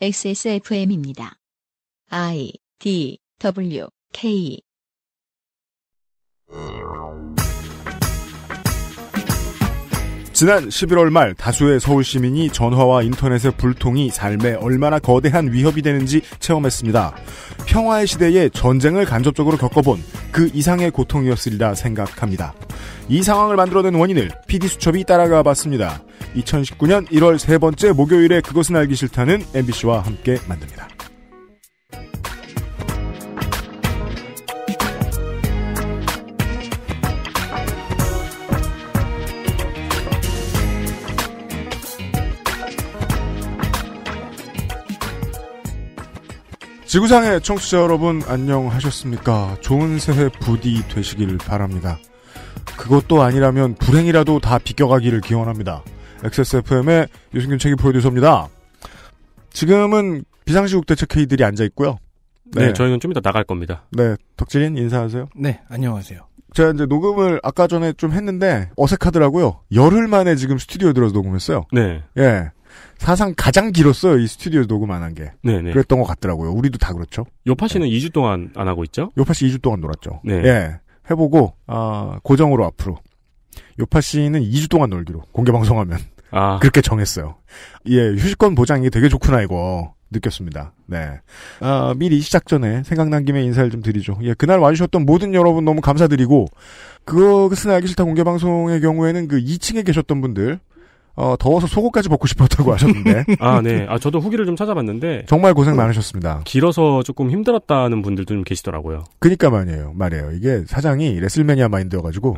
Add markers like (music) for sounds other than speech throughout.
XSFM입니다. I D W K 지난 11월 말 다수의 서울 시민이 전화와 인터넷의 불통이 삶에 얼마나 거대한 위협이 되는지 체험했습니다. 평화의 시대에 전쟁을 간접적으로 겪어본 그 이상의 고통이었으리라 생각합니다. 이 상황을 만들어낸 원인을 PD수첩이 따라가 봤습니다. 2019년 1월 세 번째 목요일에 그것은 알기 싫다는 MBC와 함께 만듭니다. 지구상의 청취자 여러분 안녕하셨습니까? 좋은 새해 부디 되시길 바랍니다. 그것도 아니라면 불행이라도 다 비껴가기를 기원합니다. XSFM의 유승균 책임 프로듀서입니다. 지금은 비상시국 대책 회의들이 앉아 있고요. 네. 네. 저희는 좀 이따 나갈 겁니다. 네, 덕질인 인사하세요. 네, 안녕하세요. 제가 이제 녹음을 아까 전에 좀 했는데 어색하더라고요. 열흘 만에 지금 스튜디오에 들어서 녹음했어요. 네. 예. 사상 가장 길었어요. 이 스튜디오 녹음 안 한 게. 네네. 네. 그랬던 것 같더라고요. 우리도 다 그렇죠. 요파 씨는 네. 2주 동안 안 하고 있죠? 요파 씨 2주 동안 놀았죠. 네. 예. 해보고, 아, 고정으로 앞으로. 요파 씨는 2주 동안 놀기로. 공개 방송하면. 아. (laughs) 그렇게 정했어요. 예, 휴식권 보장이 되게 좋구나, 이거. 느꼈습니다. 네. 아, 미리 시작 전에 생각난 김에 인사를 좀 드리죠. 예, 그날 와주셨던 모든 여러분 너무 감사드리고, 그것은 알기 싫다 공개방송의 경우에는 그 2층에 계셨던 분들, 어, 더워서 속옷까지 벗고 싶었다고 하셨는데. (laughs) 아, 네. 아, 저도 후기를 좀 찾아봤는데. 정말 고생 많으셨습니다. 길어서 조금 힘들었다는 분들도 좀 계시더라고요. 그니까 말이에요. 말이에요. 이게 사장이 레슬매니아 마인드여가지고.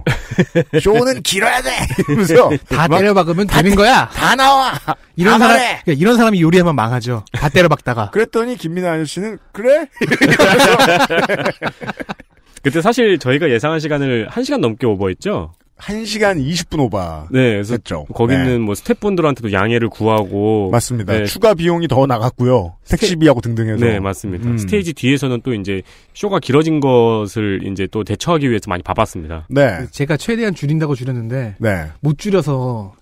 (laughs) 쇼는 길어야 돼! 이러면서. (laughs) 다 때려 박으면 되는 거야! 다 나와! 이런 사람, 그러 그러니까 이런 사람이 요리하면 망하죠. 다 때려 박다가. 그랬더니 김민아 아저씨는, 그래? 그때 사실 저희가 예상한 시간을 1시간 넘게 오버했죠? 1시간 20분 오바. 네, 그래서 했죠. 거기 는 네. 뭐 스태프분들한테도 양해를 구하고 맞습니다. 네. 추가 비용이 더 나갔고요. 택시비하고 등등해서. 네, 맞습니다. 음. 스테이지 뒤에서는 또 이제 쇼가 길어진 것을 이제 또 대처하기 위해서 많이 봐봤습니다. 네. 제가 최대한 줄인다고 줄였는데 네. 못 줄여서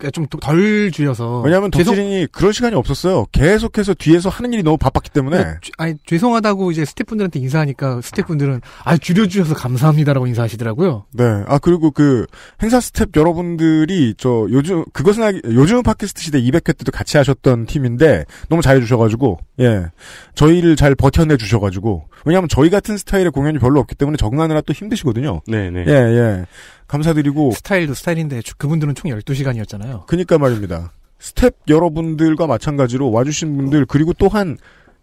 그러니까 좀덜 줄여서. 왜냐하면 독실인이 죄송... 그럴 시간이 없었어요. 계속해서 뒤에서 하는 일이 너무 바빴기 때문에. 네, 아니 죄송하다고 이제 스태프분들한테 인사하니까 스태프분들은 아 줄여 주셔서 감사합니다라고 인사하시더라고요. 네. 아 그리고 그 행사 스텝 여러분들이 저 요즘 그것은 알기, 요즘 팟캐스트 시대 200회 때도 같이 하셨던 팀인데 너무 잘해 주셔가지고 예 저희를 잘 버텨내 주셔가지고 왜냐하면 저희 같은 스타일의 공연이 별로 없기 때문에 적응하느라 또 힘드시거든요. 네네. 네. 예 예. 감사드리고 스타일도 스타일인데 그분들은 총 12시간이었잖아요. 그니까 말입니다. 스텝 여러분들과 마찬가지로 와주신 분들 그리고 또한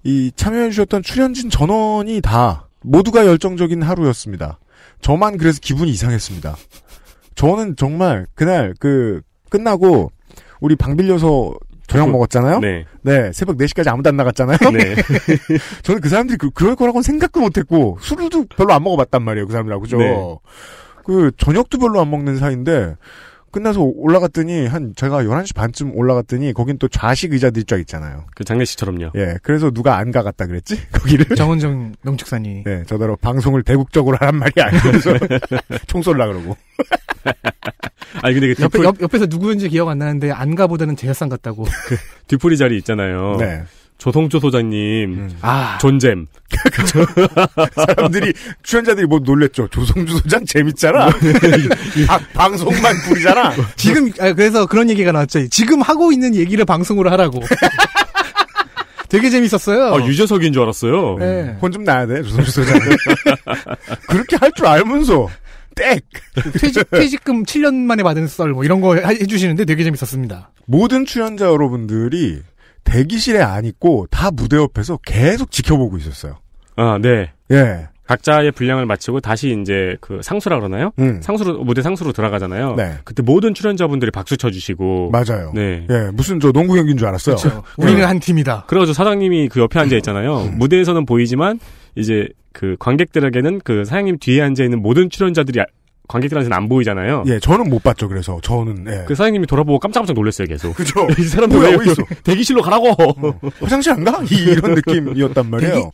이 참여해주셨던 출연진 전원이 다 모두가 열정적인 하루였습니다. 저만 그래서 기분이 이상했습니다. 저는 정말 그날 그 끝나고 우리 방 빌려서 저녁 뭐, 먹었잖아요. 네. 네. 새벽 4시까지 아무도 안 나갔잖아요. 네. (laughs) 저는 그 사람들이 그, 럴 거라고는 생각도 못했고 술도 별로 안 먹어봤단 말이에요. 그 사람들하고 그죠. 네. 그 저녁도 별로 안 먹는 사이인데 끝나서 올라갔더니 한 제가 11시 반쯤 올라갔더니 거긴 또 좌식 의자들이 쫙 있잖아요. 그 장례식처럼요. 예. 그래서 누가 안 가갔다 그랬지? (laughs) 거기를. 정은정 농축사이 네. 예, 저더러 방송을 대국적으로 하란 말이 아니어서 (laughs) 총 쏠라 그러고. (laughs) 아니 근데 그 옆에 옆, 옆에서 누구인지 기억 안 나는데 안가보다는 제사상 같다고. 그 뒷풀이 자리 있잖아요. 네. 조성조 소장님 음. 아. 존잼 (laughs) 사람들이 출연자들이 뭐 놀랬죠 조성조 소장 재밌잖아 (laughs) 아, 방, 송만 부리잖아 지금 아, 그래서 그런 얘기가 나왔죠 지금 하고 있는 얘기를 방송으로 하라고 (laughs) 되게 재밌었어요 아, 유재석인 줄 알았어요 네. 혼좀 나야 돼 조성조 소장 그렇게 할 줄 알면서 땡! 퇴직, 퇴직금 7년 만에 받은 썰, 뭐 이런 거 해주시는데 되게 재밌었습니다. 모든 출연자 여러분들이 대기실에 안 있고 다 무대 옆에서 계속 지켜보고 있었어요. 아, 네. 예. 각자의 분량을 마치고 다시 이제 그 상수라 그러나요? 음. 상수로 무대 상수로 돌아가잖아요. 네. 그때 모든 출연자분들이 박수 쳐주시고 맞아요. 네, 예, 무슨 저 농구 경기인 줄 알았어요. 그렇죠. 예. 우리는 한 팀이다. 그래가지고 사장님이 그 옆에 앉아 있잖아요. 음. 무대에서는 보이지만 이제 그 관객들에게는 그 사장님 뒤에 앉아 있는 모든 출연자들이 관객들한테는 안 보이잖아요. 예, 저는 못 봤죠. 그래서 저는 예. 그 사장님이 돌아보고 깜짝깜짝 놀랐어요. 계속. 그죠. (laughs) 이 사람 뭐야 어디 있어? 대기실로 가라고. 음, 화장실 안 가? 이, 런 느낌이었단 말이에요. 대기...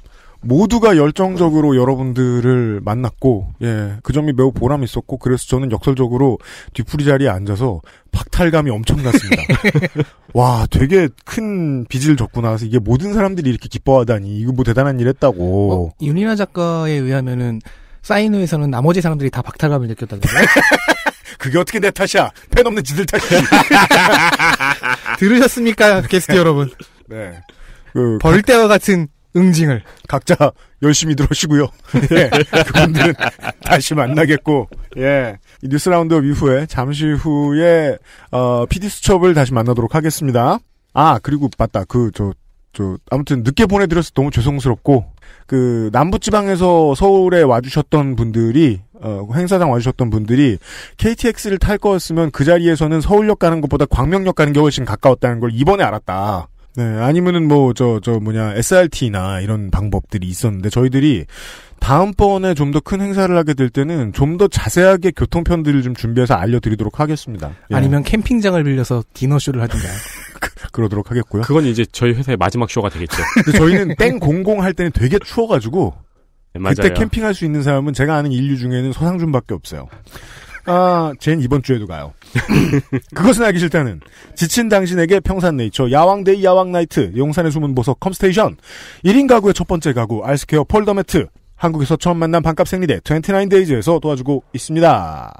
모두가 열정적으로 여러분들을 만났고 예, 그 점이 매우 보람 있었고 그래서 저는 역설적으로 뒤풀이 자리에 앉아서 박탈감이 엄청났습니다. (laughs) 와, 되게 큰 빚을 졌고 나서 이게 모든 사람들이 이렇게 기뻐하다니 이거 뭐 대단한 일 했다고. 어, 윤희나 작가에 의하면은 사인 후에서는 나머지 사람들이 다 박탈감을 느꼈다던데. (laughs) 그게 어떻게 내 탓이야? 팬 없는 지들 탓이야. (laughs) 들으셨습니까, 게스트 여러분? 네. 그, 벌떼와 같은 응징을 각자 열심히 들으시고요. 예, 그분들은 (laughs) 다시 만나겠고, 예, 뉴스 라운드업 이후에 잠시 후에 어, PD 수첩을 다시 만나도록 하겠습니다. 아 그리고 맞다, 그 저 저, 아무튼 늦게 보내드려서 너무 죄송스럽고 그 남부지방에서 서울에 와주셨던 분들이 어, 행사장 와주셨던 분들이 KTX를 탈 거였으면 그 자리에서는 서울역 가는 것보다 광명역 가는 게 훨씬 가까웠다는 걸 이번에 알았다. 네, 아니면은 뭐, 저, 저 뭐냐, SRT나 이런 방법들이 있었는데 저희들이 다음번에 좀 더 큰 행사를 하게 될 때는 좀 더 자세하게 교통편들을 좀 준비해서 알려드리도록 하겠습니다. 예. 아니면 캠핑장을 빌려서 디너쇼를 하든가. (laughs) 그러도록 하겠고요. 그건 이제 저희 회사의 마지막 쇼가 되겠죠. (laughs) 저희는 땡공공할 때는 되게 추워가지고 네, 그때 캠핑할 수 있는 사람은 제가 아는 인류 중에는 서상준밖에 없어요. 아, 쟨 이번 주에도 가요. (laughs) 그것은 알기 싫다는 지친 당신에게 평산네이처 야왕데이 야왕나이트 용산의 숨은 보석 컴스테이션 1인 가구의 첫 번째 가구 아이스케어 폴더매트 한국에서 처음 만난 반값 생리대 29데이즈에서 도와주고 있습니다.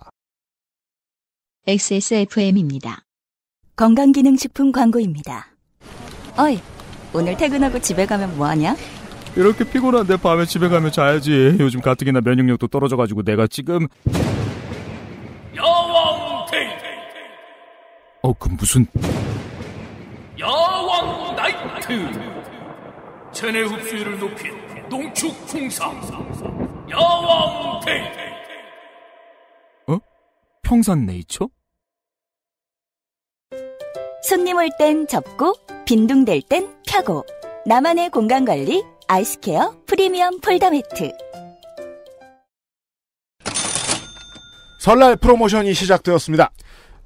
XSFM입니다. 건강기능식품 광고입니다. 어이, 오늘 퇴근하고 집에 가면 뭐하냐? 이렇게 피곤한데 밤에 집에 가면 자야지. 요즘 가뜩이나 면역력도 떨어져가지고 내가 지금 야왕 데 어, 그 무슨 야왕 나이트. 체내 흡수율을 높인 농축 풍상. 야왕 데이. 어? 평산 네이처? 손님 올 땐 접고 빈둥댈 땐 펴고 나만의 공간 관리 아이스케어 프리미엄 폴더 매트 설날 프로모션이 시작되었습니다.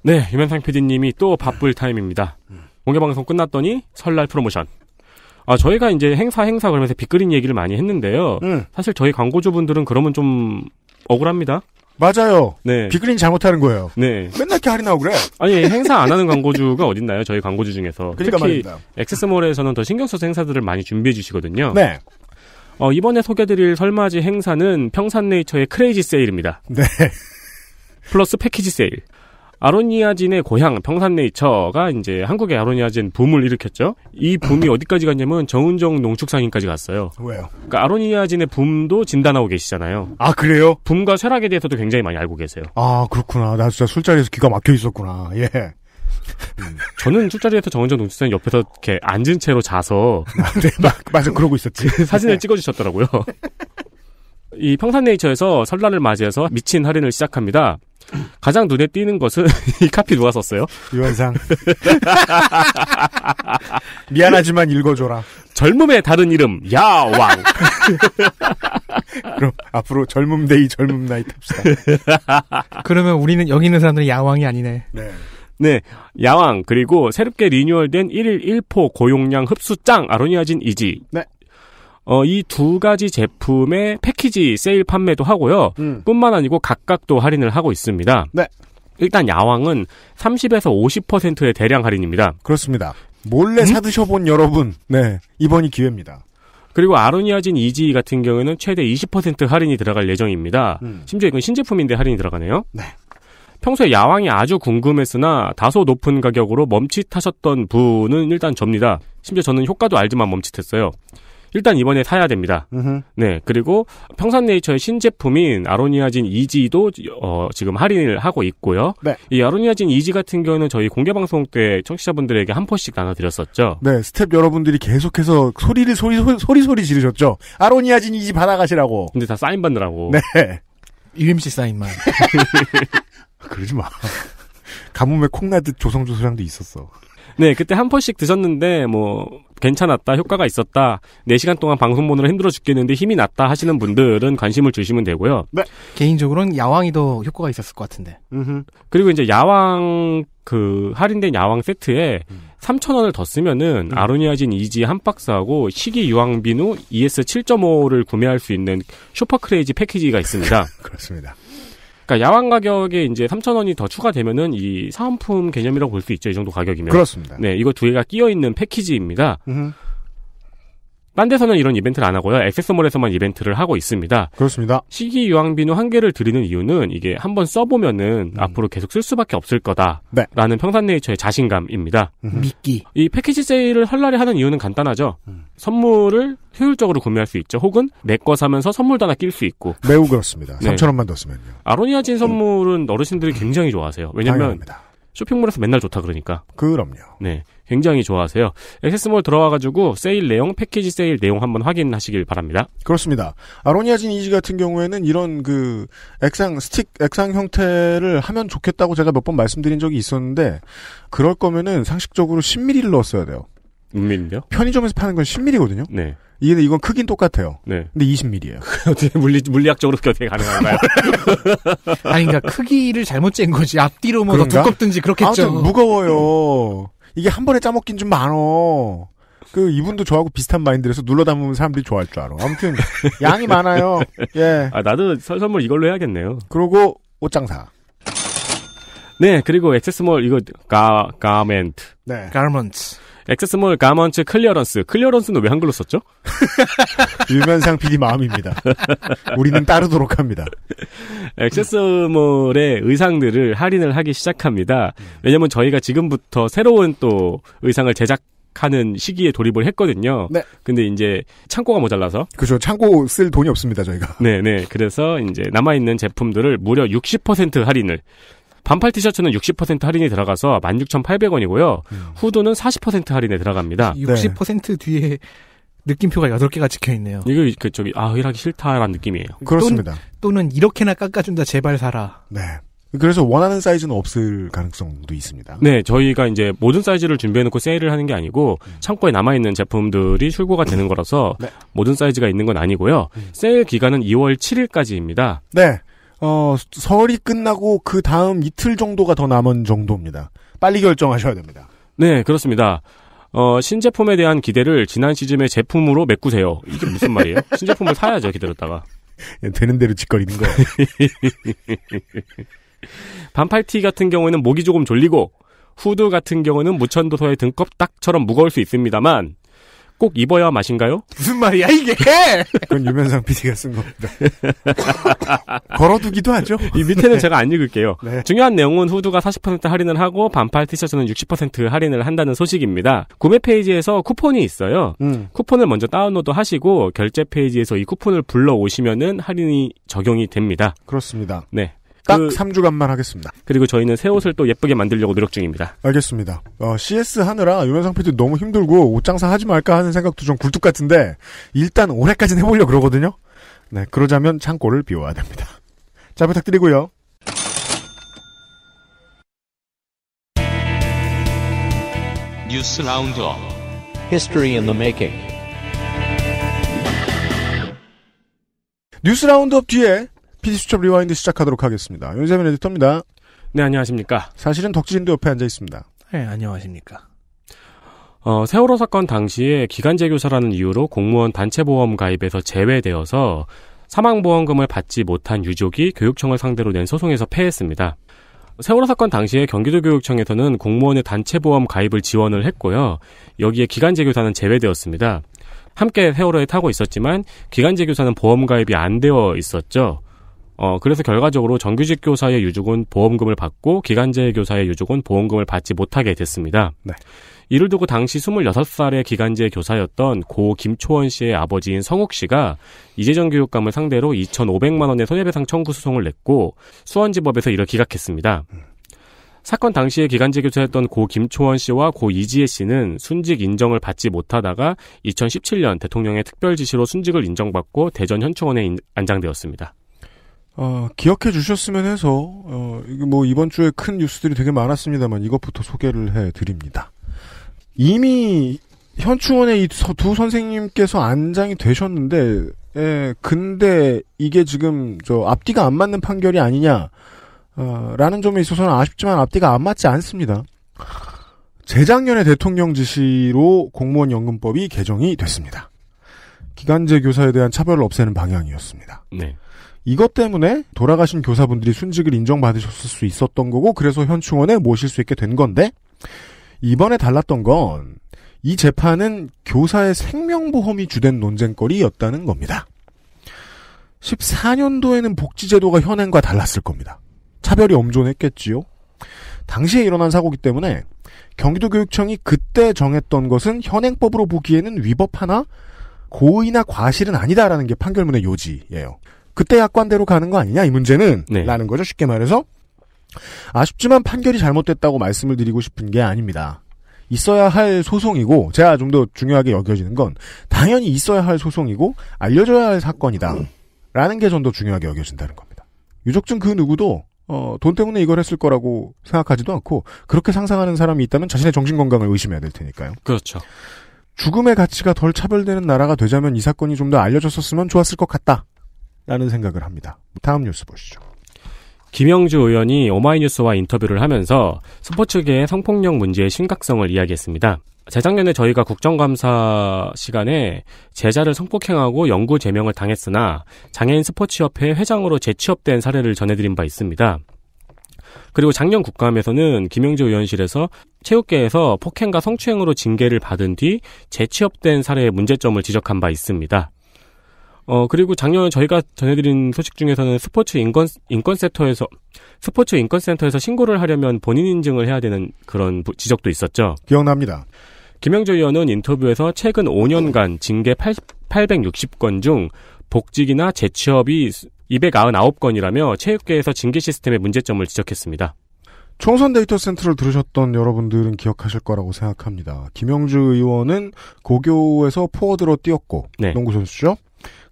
네, 유면상 PD님이 또 바쁠 타임입니다. 공개방송 끝났더니 설날 프로모션. 아, 저희가 이제 행사 행사 그러면서 빗그린 얘기를 많이 했는데요. 음. 사실 저희 광고주분들은 그러면 좀 억울합니다. 맞아요. 네. 비그린 잘못하는 거예요. 네. 맨날 이렇게 할인하고 그래. 아니 행사 안 하는 광고주가 어딨나요? 저희 광고주 중에서 그러니까 특히 말입니다. 액세스몰에서는 더 신경 써서 행사들을 많이 준비해 주시거든요. 네. 어, 이번에 소개드릴 설맞이 행사는 평산네이처의 크레이지 세일입니다. 네. 플러스 패키지 세일. 아로니아진의 고향 평산네이처가 이제 한국의 아로니아진 붐을 일으켰죠. 이 붐이 어디까지 갔냐면 정은정 농축상인까지 갔어요. 왜요? 그러니까 아로니아진의 붐도 진단하고 계시잖아요. 아 그래요? 붐과 쇠락에 대해서도 굉장히 많이 알고 계세요. 아 그렇구나. 나 진짜 술자리에서 기가 막혀 있었구나. 예. 음, 저는 술자리에서 정은정 농축상 옆에서 이렇게 앉은 채로 자서 아, 네, 마, 맞아 그러고 있었지 그 사진을 예. 찍어주셨더라고요. (laughs) 이 평산네이처에서 설날을 맞이해서 미친 할인을 시작합니다. 가장 눈에 띄는 것은 (laughs) 이 카피 누가 썼어요? 유현상. (laughs) 미안하지만 읽어줘라. 젊음의 다른 이름 야왕. (laughs) 그럼 앞으로 젊음 데이 젊음 나이 합시다 그러면 우리는 여기 있는 사람들이 야왕이 아니네. 네. 네, 야왕 그리고 새롭게 리뉴얼된 1일 1포 고용량 흡수짱 아로니아진 이지. 네. 어, 이 두 가지 제품의 패키지 세일 판매도 하고요. 음. 뿐만 아니고 각각도 할인을 하고 있습니다. 네. 일단 야왕은 30에서 50%의 대량 할인입니다. 그렇습니다. 몰래 음? 사드셔본 여러분, 네. 이번이 기회입니다. 그리고 아로니아진 이지 같은 경우에는 최대 20% 할인이 들어갈 예정입니다. 음. 심지어 이건 신제품인데 할인이 들어가네요. 네. 평소에 야왕이 아주 궁금했으나 다소 높은 가격으로 멈칫하셨던 분은 일단 접니다. 심지어 저는 효과도 알지만 멈칫했어요. 일단 이번에 사야 됩니다. 으흠. 네. 그리고 평산네이처의 신제품인 아로니아진 이지도 어, 지금 할인을 하고 있고요. 네. 이 아로니아진 이지 같은 경우는 저희 공개 방송 때 청취자분들에게 한 포씩 나눠 드렸었죠. 네. 스텝 여러분들이 계속해서 소리를 소리 소리 소리, 소리 지르셨죠. 아로니아진 이지 받아 가시라고. 근데 다 사인 받느라고. 네. u m 씨 사인만. (laughs) 그러지 마. 가뭄에 콩나듯 조성조 소량도 있었어. 네, 그때 한 펀씩 드셨는데 뭐 괜찮았다, 효과가 있었다, 4시간 동안 방송 보느라 힘들어 죽겠는데 힘이 났다 하시는 분들은 관심을 주시면 되고요. 네. 개인적으로는 야왕이 더 효과가 있었을 것 같은데. 음흠. 그리고 이제 야왕, 그, 할인된 야왕 세트에 음. 3 0원을더 쓰면은 음. 아로니아진 이지 한 박스하고 식이 유황비누 ES 7.5를 구매할 수 있는 슈퍼크레이지 패키지가 있습니다. (laughs) 그렇습니다. 그러니까 야왕 가격에 이제 3,000원이 더 추가되면은 이 사은품 개념이라고 볼 수 있죠. 이 정도 가격이면. 그렇습니다. 네, 이거 두 개가 끼어 있는 패키지입니다. 으흠. 딴 데서는 이런 이벤트를 안 하고요. 액세스몰에서만 이벤트를 하고 있습니다. 그렇습니다. 식이유황비누 한 개를 드리는 이유는 이게 한번 써보면은 음. 앞으로 계속 쓸 수밖에 없을 네. 거다라는 네. 평산네이처의 자신감입니다. 음. 믿기. 이 패키지 세일을 헐날에 하는 이유는 간단하죠. 음. 선물을 효율적으로 구매할 수 있죠. 혹은 내 거 사면서 선물도 하나 낄 수 있고. 매우 그렇습니다. 네. 3천 원만 더쓰면요 아로니아 진 음. 선물은 어르신들이 굉장히 좋아하세요. 왜냐면 쇼핑몰에서 맨날 좋다 그러니까. 그럼요. 네. 굉장히 좋아하세요. 액세스몰 들어와가지고 세일 내용, 패키지 세일 내용 한번 확인하시길 바랍니다. 그렇습니다. 아로니아진 이지 같은 경우에는 이런 그 액상 스틱 액상 형태를 하면 좋겠다고 제가 몇 번 말씀드린 적이 있었는데 그럴 거면은 상식적으로 10mm를 넣었어야 돼요. 음밀요? 편의점에서 파는 건 10mm거든요. 네. 이게 이건 크긴 똑같아요. 네. 근데 20mm예요. (laughs) 어떻게 물리 물리학적으로 어떻게 가능한가요? (laughs) 아니 그러니까 크기를 잘못 잰 거지. 앞뒤로 뭐 더 두껍든지 그렇겠죠. 아무튼 무거워요. 이게 한 번에 짜먹긴 좀 많어. 그 이분도 저하고 비슷한 마인드라서 눌러 담으면 사람들이 좋아할 줄 알아. 아무튼 양이 많아요. 예. 아 나도 선물 이걸로 해야겠네요. 그리고 옷장사. 네, 그리고 액세스몰 이거 가 가멘트. 네. 가먼츠. 액세스몰 가먼츠 클리어런스. 클리어런스는 왜 한글로 썼죠? (laughs) 유면상 PD 마음입니다. 우리는 따르도록 합니다. 액세스몰의 의상들을 할인을 하기 시작합니다. 왜냐면 저희가 지금부터 새로운 또 의상을 제작 하는 시기에 돌입을 했거든요. 네. 근데 이제 창고가 모자라서. 그죠. 창고 쓸 돈이 없습니다, 저희가. 네네. 네. 그래서 이제 남아있는 제품들을 무려 60% 할인을 반팔 티셔츠는 60% 할인이 들어가서 16,800원이고요. 음. 후드는 40% 할인에 들어갑니다. 60% 네. 뒤에 느낌표가 8개가 찍혀있네요. 이거, 그, 저기, 아, 일하기 싫다라는 느낌이에요. 그렇습니다. 또는, 또는 이렇게나 깎아준다, 제발 사라. 네. 그래서 원하는 사이즈는 없을 가능성도 있습니다. 네, 저희가 이제 모든 사이즈를 준비해놓고 세일을 하는 게 아니고 음. 창고에 남아있는 제품들이 출고가 되는 거라서 네. 모든 사이즈가 있는 건 아니고요. 음. 세일 기간은 2월 7일까지입니다. 네. 어, 설이 끝나고 그 다음 이틀 정도가 더 남은 정도입니다. 빨리 결정하셔야 됩니다. 네, 그렇습니다. 어, 신제품에 대한 기대를 지난 시즌의 제품으로 메꾸세요. 이게 무슨 말이에요? (laughs) 신제품을 사야죠, 기다렸다가. 되는 대로 짓거리는 거예요. (laughs) 반팔티 같은 경우에는 목이 조금 졸리고, 후드 같은 경우는 무천도서의 등껍 딱처럼 무거울 수 있습니다만, 꼭 입어야 맛인가요? 무슨 말이야 이게? 그건 유면상 PD가 쓴 겁니다. (laughs) 걸어두기도 하죠. 이 밑에는 제가 안 읽을게요. 네. 중요한 내용은 후드가 40% 할인을 하고 반팔 티셔츠는 60% 할인을 한다는 소식입니다. 구매 페이지에서 쿠폰이 있어요. 음. 쿠폰을 먼저 다운로드 하시고 결제 페이지에서 이 쿠폰을 불러 오시면은 할인이 적용이 됩니다. 그렇습니다. 네. 딱 그, 3주간만 하겠습니다. 그리고 저희는 새 옷을 또 예쁘게 만들려고 노력 중입니다. 알겠습니다. 어, CS 하느라 유명상 PD 너무 힘들고 옷장사 하지 말까 하는 생각도 좀 굴뚝 같은데 일단 올해까지는 해보려 고 그러거든요. 네, 그러자면 창고를 비워야 됩니다. (laughs) 자, 부탁드리고요. 뉴스 라운드업 히스토리 인더 메이킹 뉴스 라운드업 뒤에 PC수첩 리와인드 시작하도록 하겠습니다. 윤세민 에디터입니다. 네, 안녕하십니까. 사실은 덕진도 옆에 앉아 있습니다. 네, 안녕하십니까. 어, 세월호 사건 당시에 기간제교사라는 이유로 공무원 단체보험 가입에서 제외되어서 사망보험금을 받지 못한 유족이 교육청을 상대로 낸 소송에서 패했습니다. 세월호 사건 당시에 경기도교육청에서는 공무원의 단체보험 가입을 지원을 했고요. 여기에 기간제교사는 제외되었습니다. 함께 세월호에 타고 있었지만 기간제교사는 보험 가입이 안 되어 있었죠. 어, 그래서 결과적으로 정규직 교사의 유족은 보험금을 받고 기간제 교사의 유족은 보험금을 받지 못하게 됐습니다. 네. 이를 두고 당시 26살의 기간제 교사였던 고 김초원 씨의 아버지인 성욱 씨가 이재정 교육감을 상대로 2,500만 원의 손해배상 청구 소송을 냈고 수원지법에서 이를 기각했습니다. 음. 사건 당시에 기간제 교사였던 고 김초원 씨와 고 이지혜 씨는 순직 인정을 받지 못하다가 2017년 대통령의 특별 지시로 순직을 인정받고 대전 현충원에 안장되었습니다. 어, 기억해 주셨으면 해서 어, 뭐 이번 주에 큰 뉴스들이 되게 많았습니다만 이것부터 소개를 해드립니다. 이미 현충원에 이두 선생님께서 안장이 되셨는데 예, 근데 이게 지금 저 앞뒤가 안 맞는 판결이 아니냐 어, 라는 점에 있어서는 아쉽지만 앞뒤가 안 맞지 않습니다. 재작년에 대통령 지시로 공무원 연금법이 개정이 됐습니다. 기간제 교사에 대한 차별을 없애는 방향이었습니다. 네. 이것 때문에 돌아가신 교사분들이 순직을 인정받으셨을 수 있었던 거고 그래서 현충원에 모실 수 있게 된 건데 이번에 달랐던 건 이 재판은 교사의 생명보험이 주된 논쟁거리였다는 겁니다. 14년도에는 복지제도가 현행과 달랐을 겁니다. 차별이 엄존했겠지요. 당시에 일어난 사고기 때문에 경기도교육청이 그때 정했던 것은 현행법으로 보기에는 위법하나 고의나 과실은 아니다라는 게 판결문의 요지예요. 그때 약관대로 가는 거 아니냐 이 문제는 네. 라는 거죠 쉽게 말해서 아쉽지만 판결이 잘못됐다고 말씀을 드리고 싶은 게 아닙니다. 있어야 할 소송이고 제가 좀 더 중요하게 여겨지는 건 당연히 있어야 할 소송이고 알려져야 할 사건이다. 라는 게 좀 더 중요하게 여겨진다는 겁니다. 유족증 그 누구도 어, 돈 때문에 이걸 했을 거라고 생각하지도 않고 그렇게 상상하는 사람이 있다면 자신의 정신 건강을 의심해야 될 테니까요. 그렇죠. 죽음의 가치가 덜 차별되는 나라가 되자면 이 사건이 좀 더 알려졌었으면 좋았을 것 같다. 라는 생각을 합니다. 다음 뉴스 보시죠. 김영주 의원이 오마이뉴스와 인터뷰를 하면서 스포츠계의 성폭력 문제의 심각성을 이야기했습니다. 재작년에 저희가 국정감사 시간에 제자를 성폭행하고 영구 제명을 당했으나 장애인 스포츠협회 회장으로 재취업된 사례를 전해드린 바 있습니다. 그리고 작년 국감에서는 김영주 의원실에서 체육계에서 폭행과 성추행으로 징계를 받은 뒤 재취업된 사례의 문제점을 지적한 바 있습니다. 어, 그리고 작년에 저희가 전해드린 소식 중에서는 스포츠 인권, 인권센터에서, 스포츠 인권센터에서 신고를 하려면 본인 인증을 해야 되는 그런 지적도 있었죠. 기억납니다. 김영조 의원은 인터뷰에서 최근 5년간 징계 80, 860건 중 복직이나 재취업이 299건이라며 체육계에서 징계 시스템의 문제점을 지적했습니다. 총선 데이터 센터를 들으셨던 여러분들은 기억하실 거라고 생각합니다. 김영주 의원은 고교에서 포워드로 뛰었고 네. 농구 선수죠.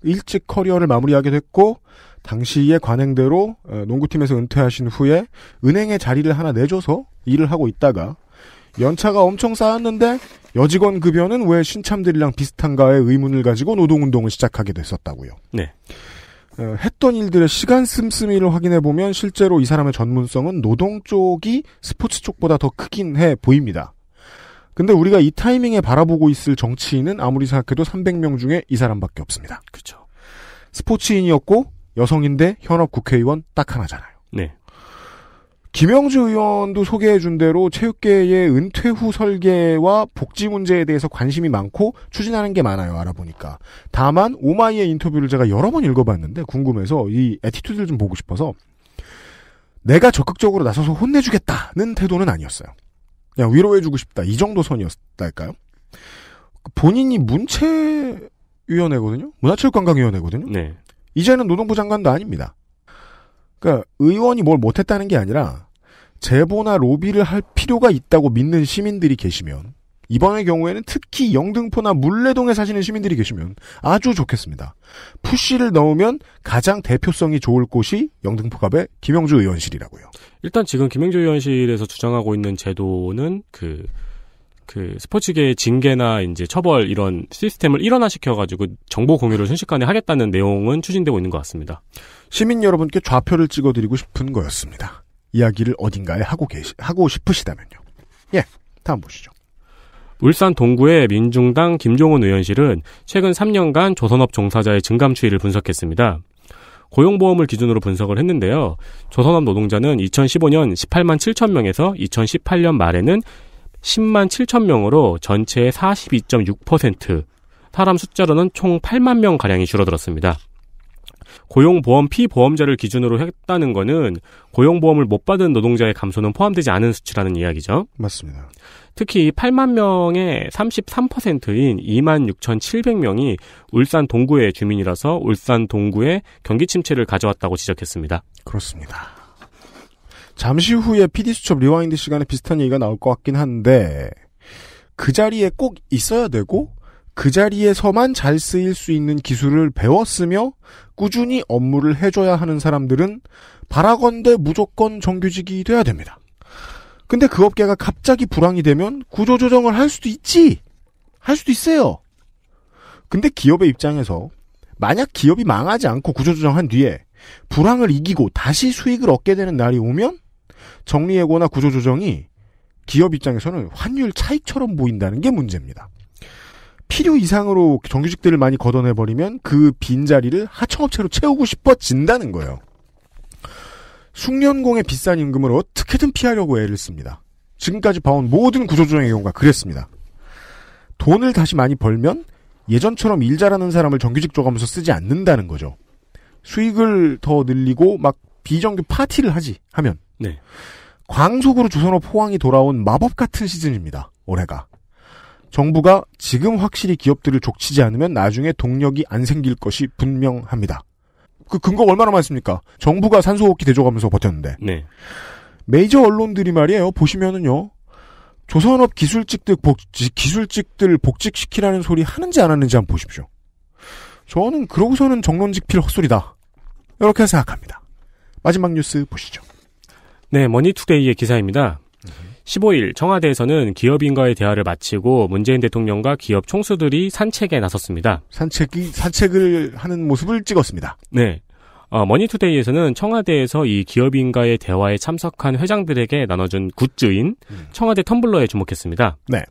일찍 커리어를 마무리하게 됐고 당시의 관행대로 어, 농구팀에서 은퇴하신 후에 은행에 자리를 하나 내줘서 일을 하고 있다가 연차가 엄청 쌓았는데 여직원 급여는 왜 신참들이랑 비슷한가의 의문을 가지고 노동운동을 시작하게 됐었다고요. 네. 어, 했던 일들의 시간 씀씀이를 확인해 보면 실제로 이 사람의 전문성은 노동 쪽이 스포츠 쪽보다 더 크긴 해 보입니다. 근데 우리가 이 타이밍에 바라보고 있을 정치인은 아무리 생각해도 300명 중에 이 사람밖에 없습니다. 그렇죠. 스포츠인이었고 여성인데 현업 국회의원 딱 하나잖아요. 네. 김영주 의원도 소개해준 대로 체육계의 은퇴 후 설계와 복지 문제에 대해서 관심이 많고 추진하는 게 많아요. 알아보니까. 다만 오마이의 인터뷰를 제가 여러 번 읽어봤는데 궁금해서 이 에티튜드를 좀 보고 싶어서 내가 적극적으로 나서서 혼내주겠다는 태도는 아니었어요. 그냥 위로해주고 싶다. 이 정도 선이었달까요? 본인이 문체 위원회거든요. 문화체육관광위원회거든요. 네. 이제는 노동부 장관도 아닙니다. 그러니까 의원이 뭘 못했다는 게 아니라 제보나 로비를 할 필요가 있다고 믿는 시민들이 계시면 이번의 경우에는 특히 영등포나 물레동에 사시는 시민들이 계시면 아주 좋겠습니다. 푸시를 넣으면 가장 대표성이 좋을 곳이 영등포갑의 김영주 의원실이라고요. 일단 지금 김영주 의원실에서 주장하고 있는 제도는 그그 스포츠계의 징계나 이제 처벌 이런 시스템을 일원화시켜가지고 정보 공유를 순식간에 하겠다는 내용은 추진되고 있는 것 같습니다. 시민 여러분께 좌표를 찍어드리고 싶은 거였습니다. 이야기를 어딘가에 하고 계시, 하고 싶으시다면요. 예, 다음 보시죠. 울산 동구의 민중당 김종훈 의원실은 최근 3년간 조선업 종사자의 증감 추이를 분석했습니다. 고용보험을 기준으로 분석을 했는데요. 조선업 노동자는 2015년 18만 7천 명에서 2018년 말에는 10만 7천 명으로 전체의 42.6%, 사람 숫자로는 총 8만 명 가량이 줄어들었습니다. 고용보험 피보험자를 기준으로 했다는 거는 고용보험을 못 받은 노동자의 감소는 포함되지 않은 수치라는 이야기죠. 맞습니다. 특히 8만 명의 33%인 2만 6,700명이 울산 동구의 주민이라서 울산 동구의 경기 침체를 가져왔다고 지적했습니다. 그렇습니다. 잠시 후에 PD 수첩 리와인드 시간에 비슷한 얘기가 나올 것 같긴 한데 그 자리에 꼭 있어야 되고 그 자리에서만 잘 쓰일 수 있는 기술을 배웠으며 꾸준히 업무를 해줘야 하는 사람들은 바라건대 무조건 정규직이 돼야 됩니다. 근데 그 업계가 갑자기 불황이 되면 구조조정을 할 수도 있지! 할 수도 있어요! 근데 기업의 입장에서 만약 기업이 망하지 않고 구조조정한 뒤에 불황을 이기고 다시 수익을 얻게 되는 날이 오면 정리해고나 구조조정이 기업 입장에서는 환율 차익처럼 보인다는 게 문제입니다. 필요 이상으로 정규직들을 많이 걷어내버리면 그 빈자리를 하청업체로 채우고 싶어진다는 거예요. 숙련공의 비싼 임금을 어떻게든 피하려고 애를 씁니다. 지금까지 봐온 모든 구조조정의 경우가 그랬습니다. 돈을 다시 많이 벌면 예전처럼 일 잘하는 사람을 정규직 줘가면서 쓰지 않는다는 거죠. 수익을 더 늘리고 막 비정규 파티를 하지 하면 네. 광속으로 조선업 포항이 돌아온 마법 같은 시즌입니다. 올해가. 정부가 지금 확실히 기업들을 족치지 않으면 나중에 동력이 안 생길 것이 분명합니다. 그 근거가 얼마나 많습니까? 정부가 산소호흡기 대조하면서 버텼는데. 네. 메이저 언론들이 말이에요. 보시면은요. 조선업 기술직들 복직, 기술직들 복직시키라는 소리 하는지 안 하는지 한번 보십시오. 저는 그러고서는 정론직필 헛소리다. 이렇게 생각합니다. 마지막 뉴스 보시죠. 네, 머니투데이의 기사입니다. 15일 청와대에서는 기업인과의 대화를 마치고 문재인 대통령과 기업 총수들이 산책에 나섰습니다. 산책이 산책을 하는 모습을 찍었습니다. 네. 어, 머니투데이에서는 청와대에서 이 기업인과의 대화에 참석한 회장들에게 나눠준 굿즈인 음. 청와대 텀블러에 주목했습니다. 네.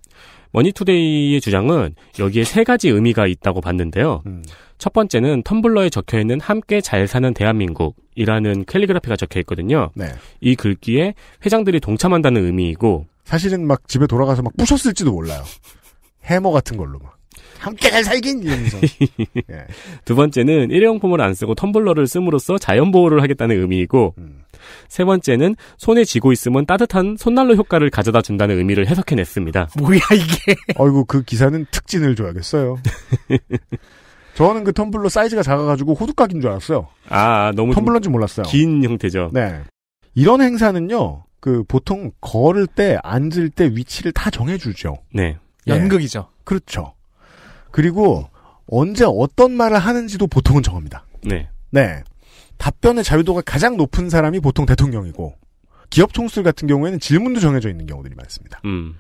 머니투데이의 주장은 여기에 세 가지 의미가 있다고 봤는데요. 음. 첫 번째는 텀블러에 적혀 있는 함께 잘 사는 대한민국이라는 캘리그라피가 적혀 있거든요. 네. 이 글귀에 회장들이 동참한다는 의미이고 사실은 막 집에 돌아가서 막 부셨을지도 몰라요. (laughs) 해머 같은 걸로 막. 함께 잘 살긴 이러면서. (laughs) 예. 두 번째는 일회용 품을안 쓰고 텀블러를 씀으로써 자연 보호를 하겠다는 의미이고 음. 세 번째는 손에 쥐고 있으면 따뜻한 손난로 효과를 가져다 준다는 의미를 해석해냈습니다. 뭐야 이게? 아이고 그 기사는 특진을 줘야겠어요. (laughs) 저는 그 텀블러 사이즈가 작아가지고 호두까기인 줄 알았어요. 아 너무 텀블러인지 몰랐어요. 긴 형태죠. 네. 이런 행사는요. 그 보통 걸을 때 앉을 때 위치를 다 정해주죠. 네. 연극이죠. 네. 그렇죠. 그리고 언제 어떤 말을 하는지도 보통은 정합니다. 네. 네. 답변의 자유도가 가장 높은 사람이 보통 대통령이고 기업 총수들 같은 경우에는 질문도 정해져 있는 경우들이 많습니다. 음.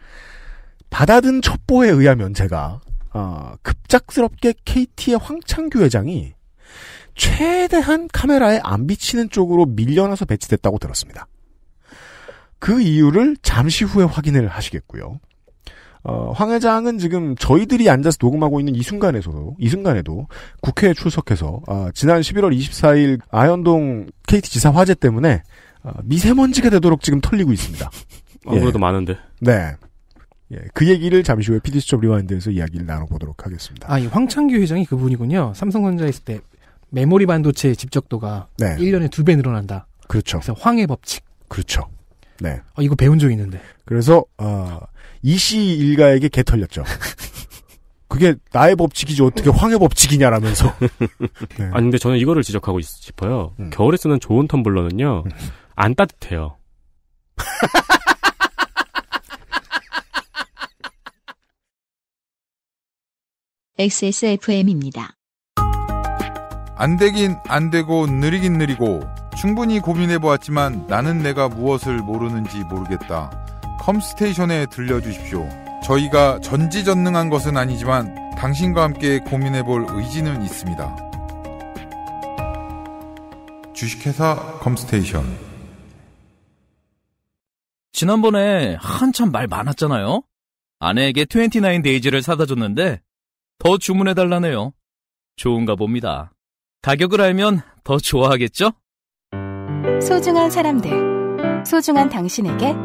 받아든 첩보에 의하면 제가 어, 급작스럽게 KT의 황창규 회장이 최대한 카메라에 안 비치는 쪽으로 밀려나서 배치됐다고 들었습니다. 그 이유를 잠시 후에 확인을 하시겠고요. 어, 황 회장은 지금 저희들이 앉아서 녹음하고 있는 이 순간에서도 이 순간에도 국회에 출석해서 아, 지난 11월 24일 아현동 KT 지사 화재 때문에 아, 미세먼지가 되도록 지금 털리고 있습니다. (laughs) 아무래도 예. 많은데. 네. 예, 그 얘기를 잠시 후에 PD 수첩 리와인드에서 이야기를 나눠보도록 하겠습니다. 아, 이 황창규 회장이 그분이군요. 삼성전자 있을 때 메모리 반도체의 집적도가 네. 1년에 두 배 늘어난다. 그렇죠. 그래서 황해 법칙. 그렇죠. 네. 어, 이거 배운 적 있는데. 그래서 어, 이씨 일가에게 개털렸죠. 그게 나의 법칙이지 어떻게 황의 법칙이냐라면서. 네. (laughs) 아 근데 저는 이거를 지적하고 싶어요. 음. 겨울에 쓰는 좋은 텀블러는요. 음. 안 따뜻해요. XSFM입니다. (laughs) 안 되긴 안 되고 느리긴 느리고 충분히 고민해 보았지만 나는 내가 무엇을 모르는지 모르겠다. 컴스테이션에 들려주십시오. 저희가 전지전능한 것은 아니지만 당신과 함께 고민해볼 의지는 있습니다. 주식회사 컴스테이션 지난번에 한참 말 많았잖아요. 아내에게 29 데이즈를 사다 줬는데 더 주문해 달라네요. 좋은가 봅니다. 가격을 알면 더 좋아하겠죠? 소중한 사람들, 소중한 당신에게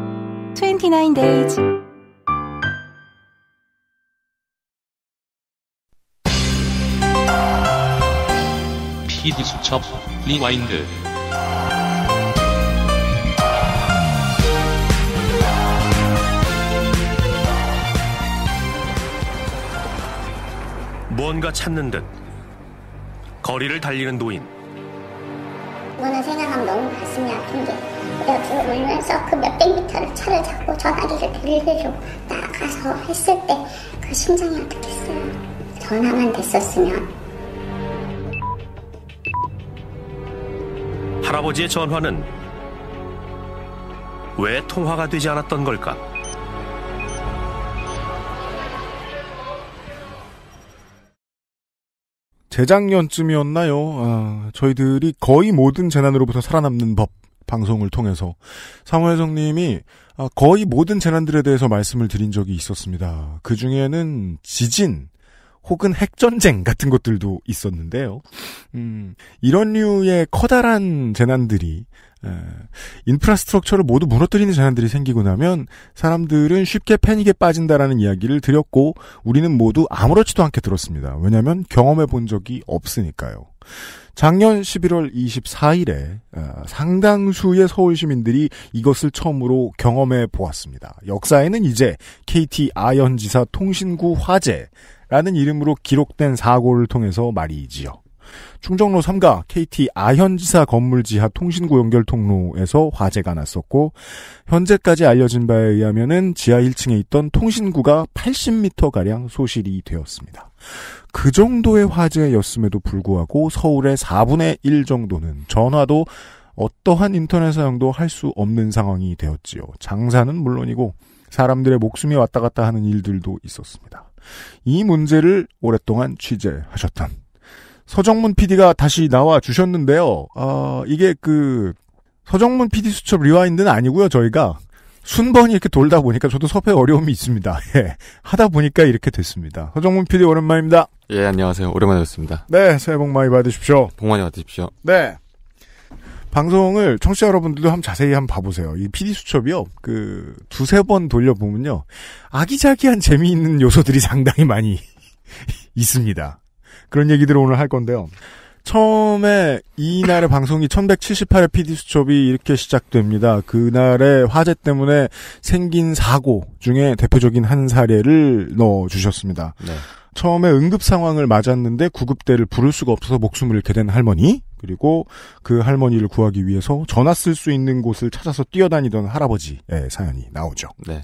29 days. PD 수첩 리와인드. 무언가 찾는 듯 거리를 달리는 노인. 이거는 생각하면 너무 가슴이 아픈 게. 여기 오면서 그 몇백 미터를 차를 잡고 전화기를 빌려줘 나가서 했을 때 그 심장이 어떻겠어요? 전화만 됐었으면 할아버지의 전화는 왜 통화가 되지 않았던 걸까? 재작년쯤이었나요? 아, 저희들이 거의 모든 재난으로부터 살아남는 법 방송을 통해서 상호회장님이 아, 거의 모든 재난들에 대해서 말씀을 드린 적이 있었습니다. 그 중에는 지진 혹은 핵전쟁 같은 것들도 있었는데요. 음, 이런 류의 커다란 재난들이 인프라스트럭처를 모두 무너뜨리는 재난들이 생기고 나면 사람들은 쉽게 패닉에 빠진다라는 이야기를 드렸고 우리는 모두 아무렇지도 않게 들었습니다. 왜냐하면 경험해 본 적이 없으니까요. 작년 11월 24일에 어, 상당수의 서울 시민들이 이것을 처음으로 경험해 보았습니다. 역사에는 이제 KT 아현지사 통신구 화재라는 이름으로 기록된 사고를 통해서 말이지요. 충정로 3가 KT 아현지사 건물 지하 통신구 연결 통로에서 화재가 났었고 현재까지 알려진 바에 의하면은 지하 1층에 있던 통신구가 80m 가량 소실이 되었습니다. 그 정도의 화재였음에도 불구하고 서울의 4분의 1 정도는 전화도 어떠한 인터넷 사용도 할 수 없는 상황이 되었지요. 장사는 물론이고 사람들의 목숨이 왔다 갔다 하는 일들도 있었습니다. 이 문제를 오랫동안 취재하셨던 서정문 PD가 다시 나와 주셨는데요. 어, 이게 그 서정문 PD 수첩 리와인드는 아니고요. 저희가 순번이 이렇게 돌다 보니까 저도 섭외 어려움이 있습니다. (laughs) 예. 하다 보니까 이렇게 됐습니다. 서정문 PD 오랜만입니다. 예, 안녕하세요. 오랜만에 뵙습니다. 네, 새해 복 많이 받으십시오. 복 많이 받으십시오. 네. 방송을 청취자 여러분들도 한번 자세히 한번 봐보세요. 이 PD 수첩이요. 그 두세 번 돌려보면요. 아기자기한 재미있는 요소들이 (laughs) 상당히 많이 (laughs) 있습니다. 그런 얘기들을 오늘 할 건데요. 처음에 이날의 방송이 1178회 PD 수첩이 이렇게 시작됩니다. 그날의 화재 때문에 생긴 사고 중에 대표적인 한 사례를 넣어 주셨습니다. 네. 처음에 응급 상황을 맞았는데 구급대를 부를 수가 없어서 목숨을 잃게 된 할머니 그리고 그 할머니를 구하기 위해서 전화 쓸 수 있는 곳을 찾아서 뛰어다니던 할아버지의 사연이 나오죠. 네.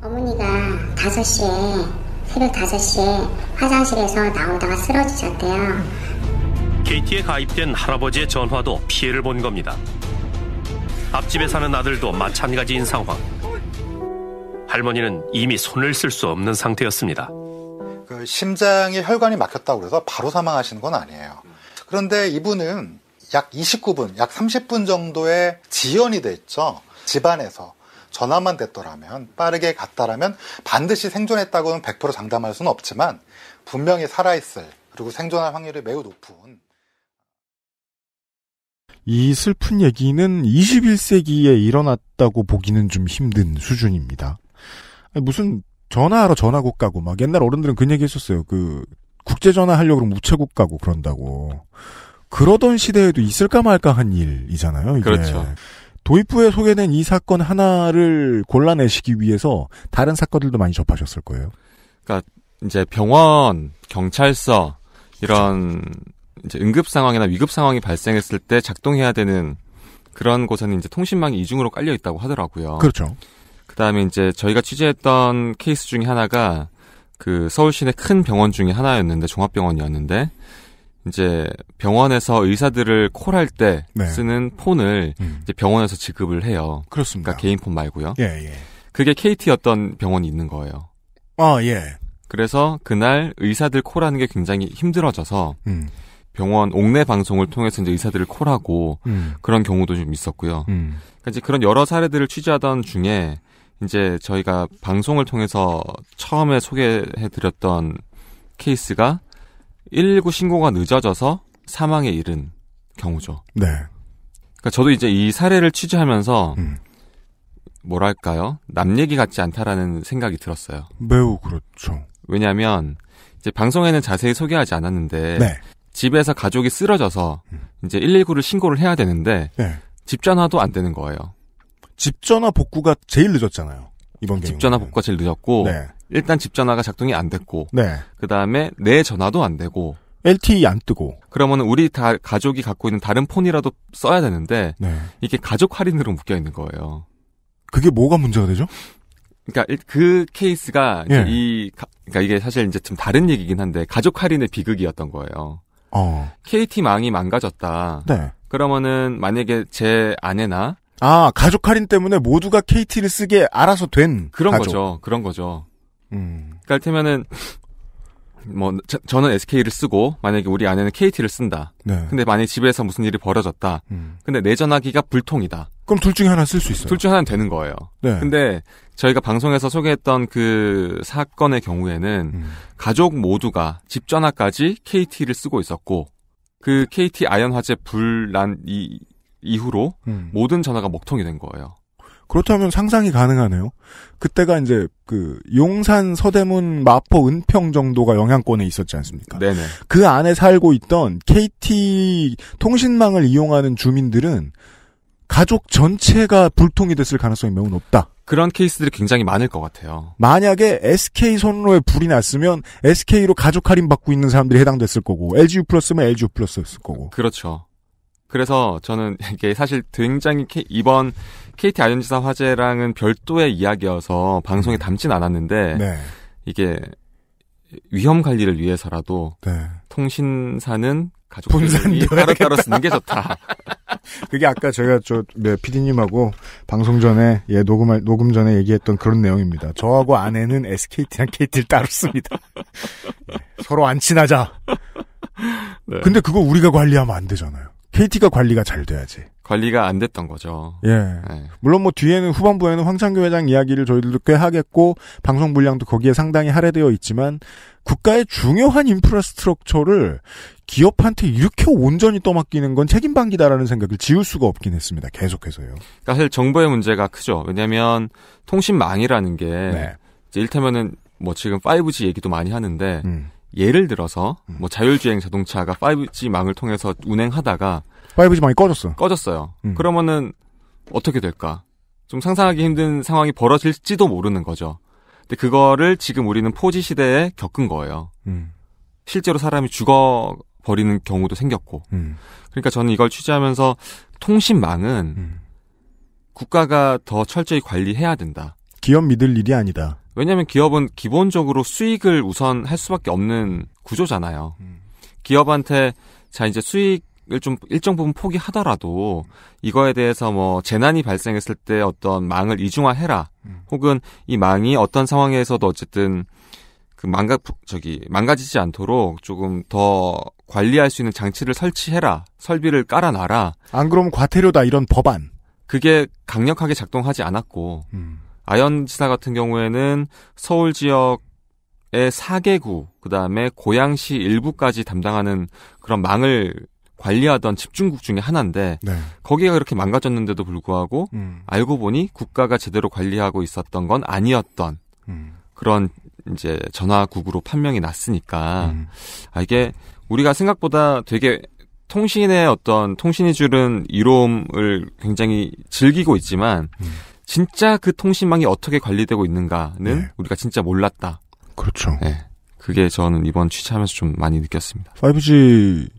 어머니가 5시에 새벽 5시에 화장실에서 나오다가 쓰러지셨대요. KT에 가입된 할아버지의 전화도 피해를 본 겁니다. 앞집에 사는 아들도 마찬가지인 상황. 할머니는 이미 손을 쓸 수 없는 상태였습니다. 그 심장에 혈관이 막혔다고 그래서 바로 사망하시는 건 아니에요. 그런데 이분은 약 29분, 약 30분 정도의 지연이 돼 있죠. 집안에서 전화만 됐더라면 빠르게 갔다라면 반드시 생존했다고는 100% 장담할 수는 없지만 분명히 살아있을 그리고 생존할 확률이 매우 높은 이 슬픈 얘기는 21세기에 일어났다고 보기는 좀 힘든 수준입니다. 무슨 전화하러 전화국 가고 막 옛날 어른들은 그 얘기 했었어요. 그 국제 전화 하려고 그러면 우체국 가고 그런다고. 그러던 시대에도 있을까 말까 한 일이잖아요. 이게. 그렇죠. 도입부에 소개된 이 사건 하나를 골라내시기 위해서 다른 사건들도 많이 접하셨을 거예요. 그러니까 이제 병원, 경찰서 이런 이제 응급 상황이나 위급 상황이 발생했을 때 작동해야 되는 그런 곳에는 이제 통신망이 이중으로 깔려 있다고 하더라고요. 그렇죠. 그다음에 이제 저희가 취재했던 케이스 중에 하나가 그 서울 시내 큰 병원 중에 하나였는데 종합병원이었는데 이제 병원에서 의사들을 콜할 때 네. 쓰는 폰을 음. 이제 병원에서 지급을 해요. 그렇습니다. 그러니까 개인 폰 말고요. 예, 예. 그게 KT였던 병원이 있는 거예요. 아, 예. 그래서 그날 의사들 콜하는 게 굉장히 힘들어져서 음. 병원 옥내 방송을 통해서 이제 의사들을 콜하고 음. 그런 경우도 좀 있었고요. 음. 그러니까 이제 그런 여러 사례들을 취재하던 중에 이제 저희가 방송을 통해서 처음에 소개해드렸던 케이스가 119 신고가 늦어져서 사망에 이른 경우죠. 네. 그러니까 저도 이제 이 사례를 취재하면서 음. 뭐랄까요 남 얘기 같지 않다라는 생각이 들었어요. 매우 그렇죠. 왜냐하면 이제 방송에는 자세히 소개하지 않았는데 네. 집에서 가족이 쓰러져서 음. 이제 119를 신고를 해야 되는데 네. 집 전화도 안 되는 거예요. 집 전화 복구가 제일 늦었잖아요. 이번 집 전화 복구가 제일 늦었고 네. 일단 집 전화가 작동이 안 됐고 네. 그 다음에 내 전화도 안 되고 LTE 안 뜨고 그러면 우리 다 가족이 갖고 있는 다른 폰이라도 써야 되는데 네. 이게 가족 할인으로 묶여 있는 거예요. 그게 뭐가 문제가 되죠? 그러니까 그 케이스가 예. 이 그러니까 이게 사실 이제 좀 다른 얘기긴 한데 가족 할인의 비극이었던 거예요. 어. KT 망이 망가졌다. 네. 그러면은 만약에 제 아내나 아 가족 할인 때문에 모두가 KT를 쓰게 알아서 된 그런 가족. 거죠. 그런 거죠. 음. 그러니까 테면은 뭐 저, 저는 SK를 쓰고 만약에 우리 아내는 KT를 쓴다. 네. 근데 만약 집에서 무슨 일이 벌어졌다. 음. 근데 내 전화기가 불통이다. 그럼 둘 중에 하나 쓸 수 있어요. 둘 중에 하나는 되는 거예요. 네. 근데 저희가 방송에서 소개했던 그 사건의 경우에는 음. 가족 모두가 집 전화까지 KT를 쓰고 있었고 그 KT 아연 화재 불난 이 이후로 음. 모든 전화가 먹통이 된 거예요. 그렇다면 상상이 가능하네요. 그때가 이제 그 용산, 서대문, 마포, 은평 정도가 영향권에 있었지 않습니까? 네네. 그 안에 살고 있던 KT 통신망을 이용하는 주민들은 가족 전체가 불통이 됐을 가능성이 매우 높다. 그런 케이스들이 굉장히 많을 것 같아요. 만약에 SK 선로에 불이 났으면 SK로 가족 할인 받고 있는 사람들이 해당됐을 거고 LG U 플러스면 LG U 플러스였을 거고. 그렇죠. 그래서 저는 (laughs) 이게 사실 굉장히 K, 이번 KT 아전지사 화재랑은 별도의 이야기여서 방송에 음. 담진 않았는데 네. 이게 위험 관리를 위해서라도 네. 통신사는 가족들이 따로따로 쓰는 게 좋다. (laughs) 그게 아까 저희가 저 네, PD님하고 방송 전에 예 녹음 할 녹음 전에 얘기했던 그런 내용입니다. 저하고 아내는 SKT랑 KT를 따로 씁니다. (laughs) 예, 서로 안 친하자. 네. 근데 그거 우리가 관리하면 안 되잖아요. KT가 관리가 잘 돼야지. 관리가 안 됐던 거죠. 예. 네. 물론 뭐 뒤에는 후반부에는 황창규 회장 이야기를 저희들도 꽤 하겠고 방송 분량도 거기에 상당히 할애되어 있지만 국가의 중요한 인프라스트럭처를 기업한테 이렇게 온전히 떠맡기는 건 책임 방기다라는 생각을 지울 수가 없긴 했습니다. 계속해서요. 그러니까 사실 정부의 문제가 크죠. 왜냐하면 통신망이라는 게 네. 이제 일테면은 뭐 지금 5G 얘기도 많이 하는데 음. 예를 들어서 음. 뭐 자율주행 자동차가 5G 망을 통해서 운행하다가 5G 망이 꺼졌어. 꺼졌어요. 음. 그러면은 어떻게 될까? 좀 상상하기 힘든 상황이 벌어질지도 모르는 거죠. 근데 그거를 지금 우리는 포지 시대에 겪은 거예요. 음. 실제로 사람이 죽어 버리는 경우도 생겼고. 음. 그러니까 저는 이걸 취재하면서 통신망은 음. 국가가 더 철저히 관리해야 된다. 기업 믿을 일이 아니다. 왜냐하면 기업은 기본적으로 수익을 우선 할 수밖에 없는 구조잖아요. 음. 기업한테 자 이제 수익을 좀 일정 부분 포기하더라도 이거에 대해서 뭐 재난이 발생했을 때 어떤 망을 이중화해라. 음. 혹은 이 망이 어떤 상황에서도 어쨌든 그 망가 저기 망가지지 않도록 조금 더 관리할 수 있는 장치를 설치해라. 설비를 깔아놔라. 안 그러면 과태료다 이런 법안. 그게 강력하게 작동하지 않았고 음. 아현지사 같은 경우에는 서울 지역 의 4개구, 그 다음에 고양시 일부까지 담당하는 그런 망을 관리하던 집중국 중에 하나인데 네. 거기가 그렇게 망가졌는데도 불구하고 음. 알고 보니 국가가 제대로 관리하고 있었던 건 아니었던 음. 그런 이제 전화국으로 판명이 났으니까 음. 아 이게 우리가 생각보다 되게 통신의 어떤 통신의 줄은 이로움을 굉장히 즐기고 있지만 음. 진짜 그 통신망이 어떻게 관리되고 있는가는 네. 우리가 진짜 몰랐다. 그렇죠. 네. 그게 저는 이번 취재하면서 좀 많이 느꼈습니다. 5G가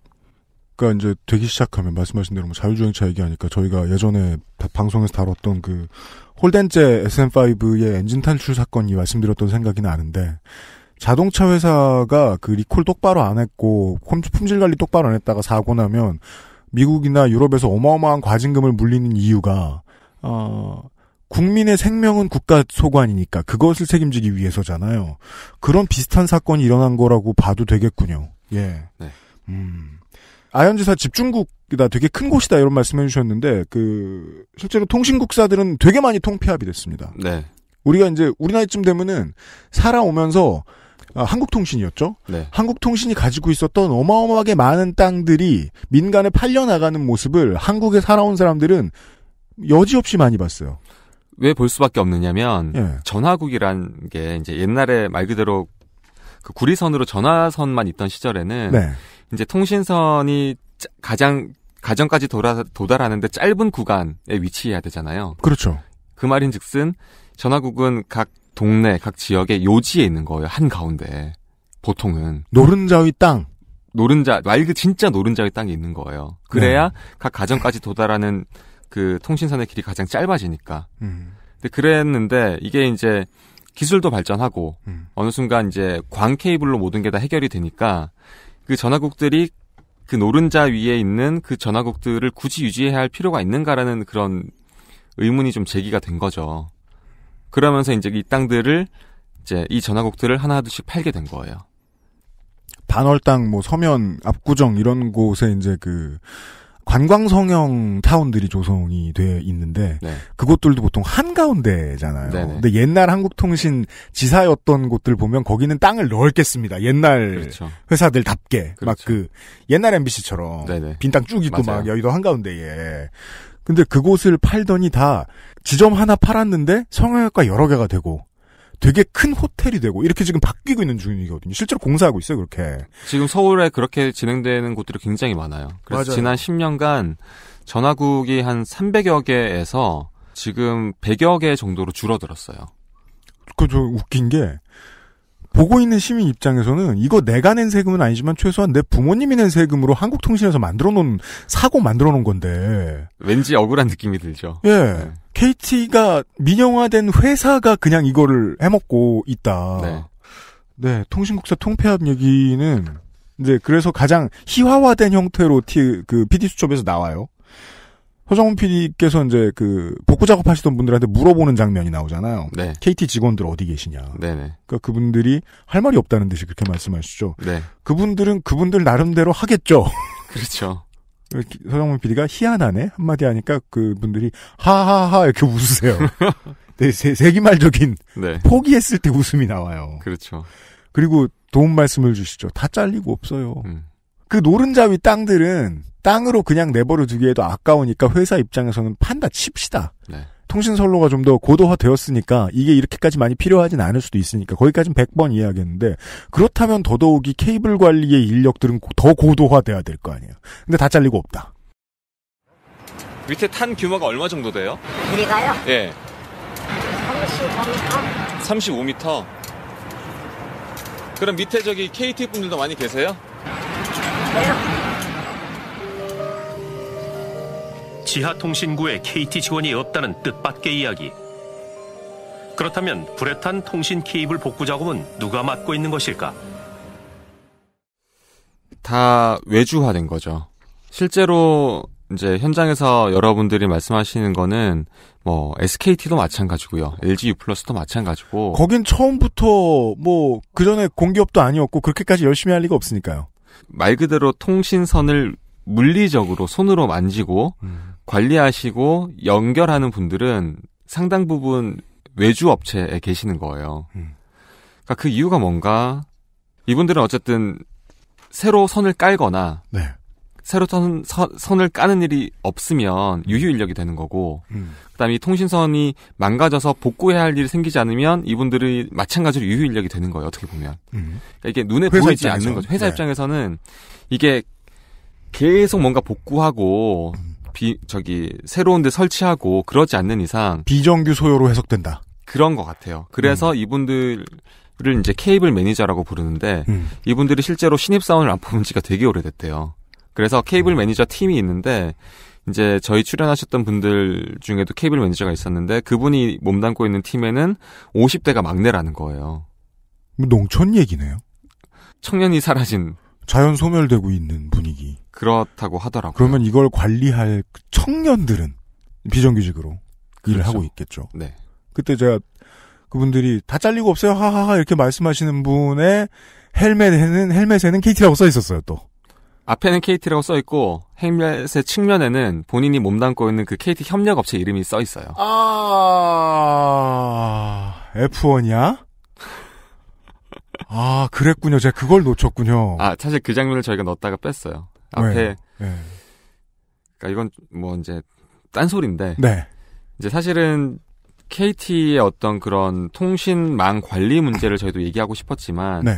이제 되기 시작하면 말씀하신 대로 뭐 자율주행차 얘기하니까 저희가 예전에 방송에서 다뤘던 그 홀덴제 SM5의 엔진 탈출 사건이 말씀드렸던 생각이 나는데 자동차 회사가 그 리콜 똑바로 안 했고 품질 관리 똑바로 안 했다가 사고 나면 미국이나 유럽에서 어마어마한 과징금을 물리는 이유가 어 국민의 생명은 국가 소관이니까 그것을 책임지기 위해서잖아요. 그런 비슷한 사건이 일어난 거라고 봐도 되겠군요. 예. 네. 음. 아현지사 집중국이다 되게 큰 곳이다 이런 말씀해 주셨는데 그 실제로 통신국사들은 되게 많이 통폐합이 됐습니다. 네. 우리가 이제 우리 나이쯤 되면은 살아오면서 아, 한국통신이었죠. 네. 한국통신이 가지고 있었던 어마어마하게 많은 땅들이 민간에 팔려 나가는 모습을 한국에 살아온 사람들은 여지없이 많이 봤어요. 왜볼 수밖에 없느냐면 예. 전화국이란 게 이제 옛날에 말 그대로 그 구리선으로 전화선만 있던 시절에는 네. 이제 통신선이 가장 가정까지 돌아, 도달하는데 짧은 구간에 위치해야 되잖아요. 그렇죠. 그 말인즉슨 전화국은 각 동네, 각 지역의 요지에 있는 거예요. 한 가운데 보통은 노른자위 땅. 노른자 말 그 진짜 노른자위 땅이 있는 거예요. 그래야 네. 각 가정까지 도달하는 그 통신선의 길이 가장 짧아지니까. 음. 근데 그랬는데 이게 이제 기술도 발전하고 음. 어느 순간 이제 광 케이블로 모든 게 다 해결이 되니까 그 전화국들이 그 노른자 위에 있는 그 전화국들을 굳이 유지해야 할 필요가 있는가라는 그런 의문이 좀 제기가 된 거죠. 그러면서 이제 이 땅들을 이제 이 전화국들을 하나둘씩 팔게 된 거예요. 반월당, 뭐 서면, 압구정 이런 곳에 이제 그 관광 성형 타운들이 조성이 돼 있는데 네. 그곳들도 보통 한 가운데잖아요. 근데 옛날 한국통신 지사였던 곳들 보면 거기는 땅을 넓겠습니다. 옛날 그렇죠. 회사들답게 그렇죠. 막그 옛날 MBC처럼 빈 땅 쭉 있고 맞아요. 막 여의도 한 가운데에. 근데 그곳을 팔더니 다 지점 하나 팔았는데 성형외과 여러 개가 되고 되게 큰 호텔이 되고 이렇게 지금 바뀌고 있는 중이거든요. 실제로 공사하고 있어요, 그렇게. 지금 서울에 그렇게 진행되는 곳들이 굉장히 많아요. 그래서 맞아요. 지난 10년간 전화국이 한 300여 개에서 지금 100여 개 정도로 줄어들었어요. 그저 웃긴 게 보고 있는 시민 입장에서는 이거 내가 낸 세금은 아니지만 최소한 내 부모님이 낸 세금으로 한국통신에서 만들어 놓은 사고 만들어 놓은 건데 왠지 억울한 느낌이 들죠. 예. 네. KT가 민영화된 회사가 그냥 이거를 해먹고 있다. 네. 네, 통신국사 통폐합 얘기는 이제 그래서 가장 희화화된 형태로 티, 그 PD 수첩에서 나와요. 허정훈 PD께서 이제 그 복구 작업하시던 분들한테 물어보는 장면이 나오잖아요. 네. KT 직원들 어디 계시냐. 네 그러니까 그분들이 할 말이 없다는 듯이 그렇게 말씀하시죠. 네. 그분들은 그분들 나름대로 하겠죠. (laughs) 그렇죠. 서정훈 PD가 희한하네 한마디 하니까 그분들이 하하하 이렇게 웃으세요. 네, (laughs) 세, 세기말적인 네. 포기했을 때 웃음이 나와요. 그렇죠. 그리고 도움 말씀을 주시죠. 다 잘리고 없어요. 음. 그 노른자 위 땅들은 땅으로 그냥 내버려 두기에도 아까우니까 회사 입장에서는 판다 칩시다. 네. 통신 선로가 좀 더 고도화 되었으니까 이게 이렇게까지 많이 필요하진 않을 수도 있으니까 거기까지는 100번 이해하겠는데 그렇다면 더더욱이 케이블 관리의 인력들은 더 고도화돼야 될 거 아니에요. 근데 다 잘리고 없다. 밑에 탄 규모가 얼마 정도 돼요? 우리가요? 예. 35m. 35m. 그럼 밑에 저기 KT 분들도 많이 계세요? 지하통신구에 KT 지원이 없다는 뜻밖의 이야기. 그렇다면 불에 탄 통신 케이블 복구 작업은 누가 맡고 있는 것일까? 다 외주화된 거죠. 실제로 이제 현장에서 여러분들이 말씀하시는 거는 뭐 SKT도 마찬가지고요. LG U 플러스도 마찬가지고. 거긴 처음부터 뭐 그전에 공기업도 아니었고 그렇게까지 열심히 할 리가 없으니까요. 말 그대로 통신선을 물리적으로 손으로 만지고 음. 관리하시고 연결하는 분들은 상당 부분 외주 업체에 계시는 거예요. 음. 그러니까 그 이유가 뭔가 이분들은 어쨌든 새로 선을 깔거나 네. 새로 선, 선을 까는 일이 없으면 유휴인력이 되는 거고 음. 그다음에 이 통신선이 망가져서 복구해야 할 일이 생기지 않으면 이분들이 마찬가지로 유휴인력이 되는 거예요 어떻게 보면 음. 그러니까 이게 눈에 보이지 입장에서. 않는 거죠 회사 네. 입장에서는 이게 계속 뭔가 복구하고 음. 비 저기 새로운 데 설치하고 그러지 않는 이상 비정규 소요로 해석된다 그런 것 같아요 그래서 음. 이분들 를 이제 케이블 매니저라고 부르는데 음. 이분들이 실제로 신입 사원을 안 뽑은 지가 되게 오래됐대요. 그래서 케이블 매니저 팀이 있는데 이제 저희 출연하셨던 분들 중에도 케이블 매니저가 있었는데 그분이 몸담고 있는 팀에는 50대가 막내라는 거예요. 뭐 농촌 얘기네요. 청년이 사라진 자연 소멸되고 있는 분위기. 그렇다고 하더라고요. 그러면 이걸 관리할 청년들은 비정규직으로 그렇죠. 일을 하고 있겠죠. 네. 그때 제가 그분들이 다 잘리고 없어요. 하하하 이렇게 말씀하시는 분의 헬멧에는 헬멧에는 KT라고 써 있었어요. 또 앞에는 KT라고 써 있고 헬멧의 측면에는 본인이 몸담고 있는 그 KT 협력업체 이름이 써 있어요. 아 F1이야? (laughs) 아 그랬군요. 제가 그걸 놓쳤군요. 아 사실 그 장면을 저희가 넣었다가 뺐어요. 앞에 네. 네. 그러니까 이건 뭐 이제 딴소리인데 네. 이제 사실은 KT의 어떤 그런 통신망 관리 문제를 저희도 얘기하고 싶었지만 네.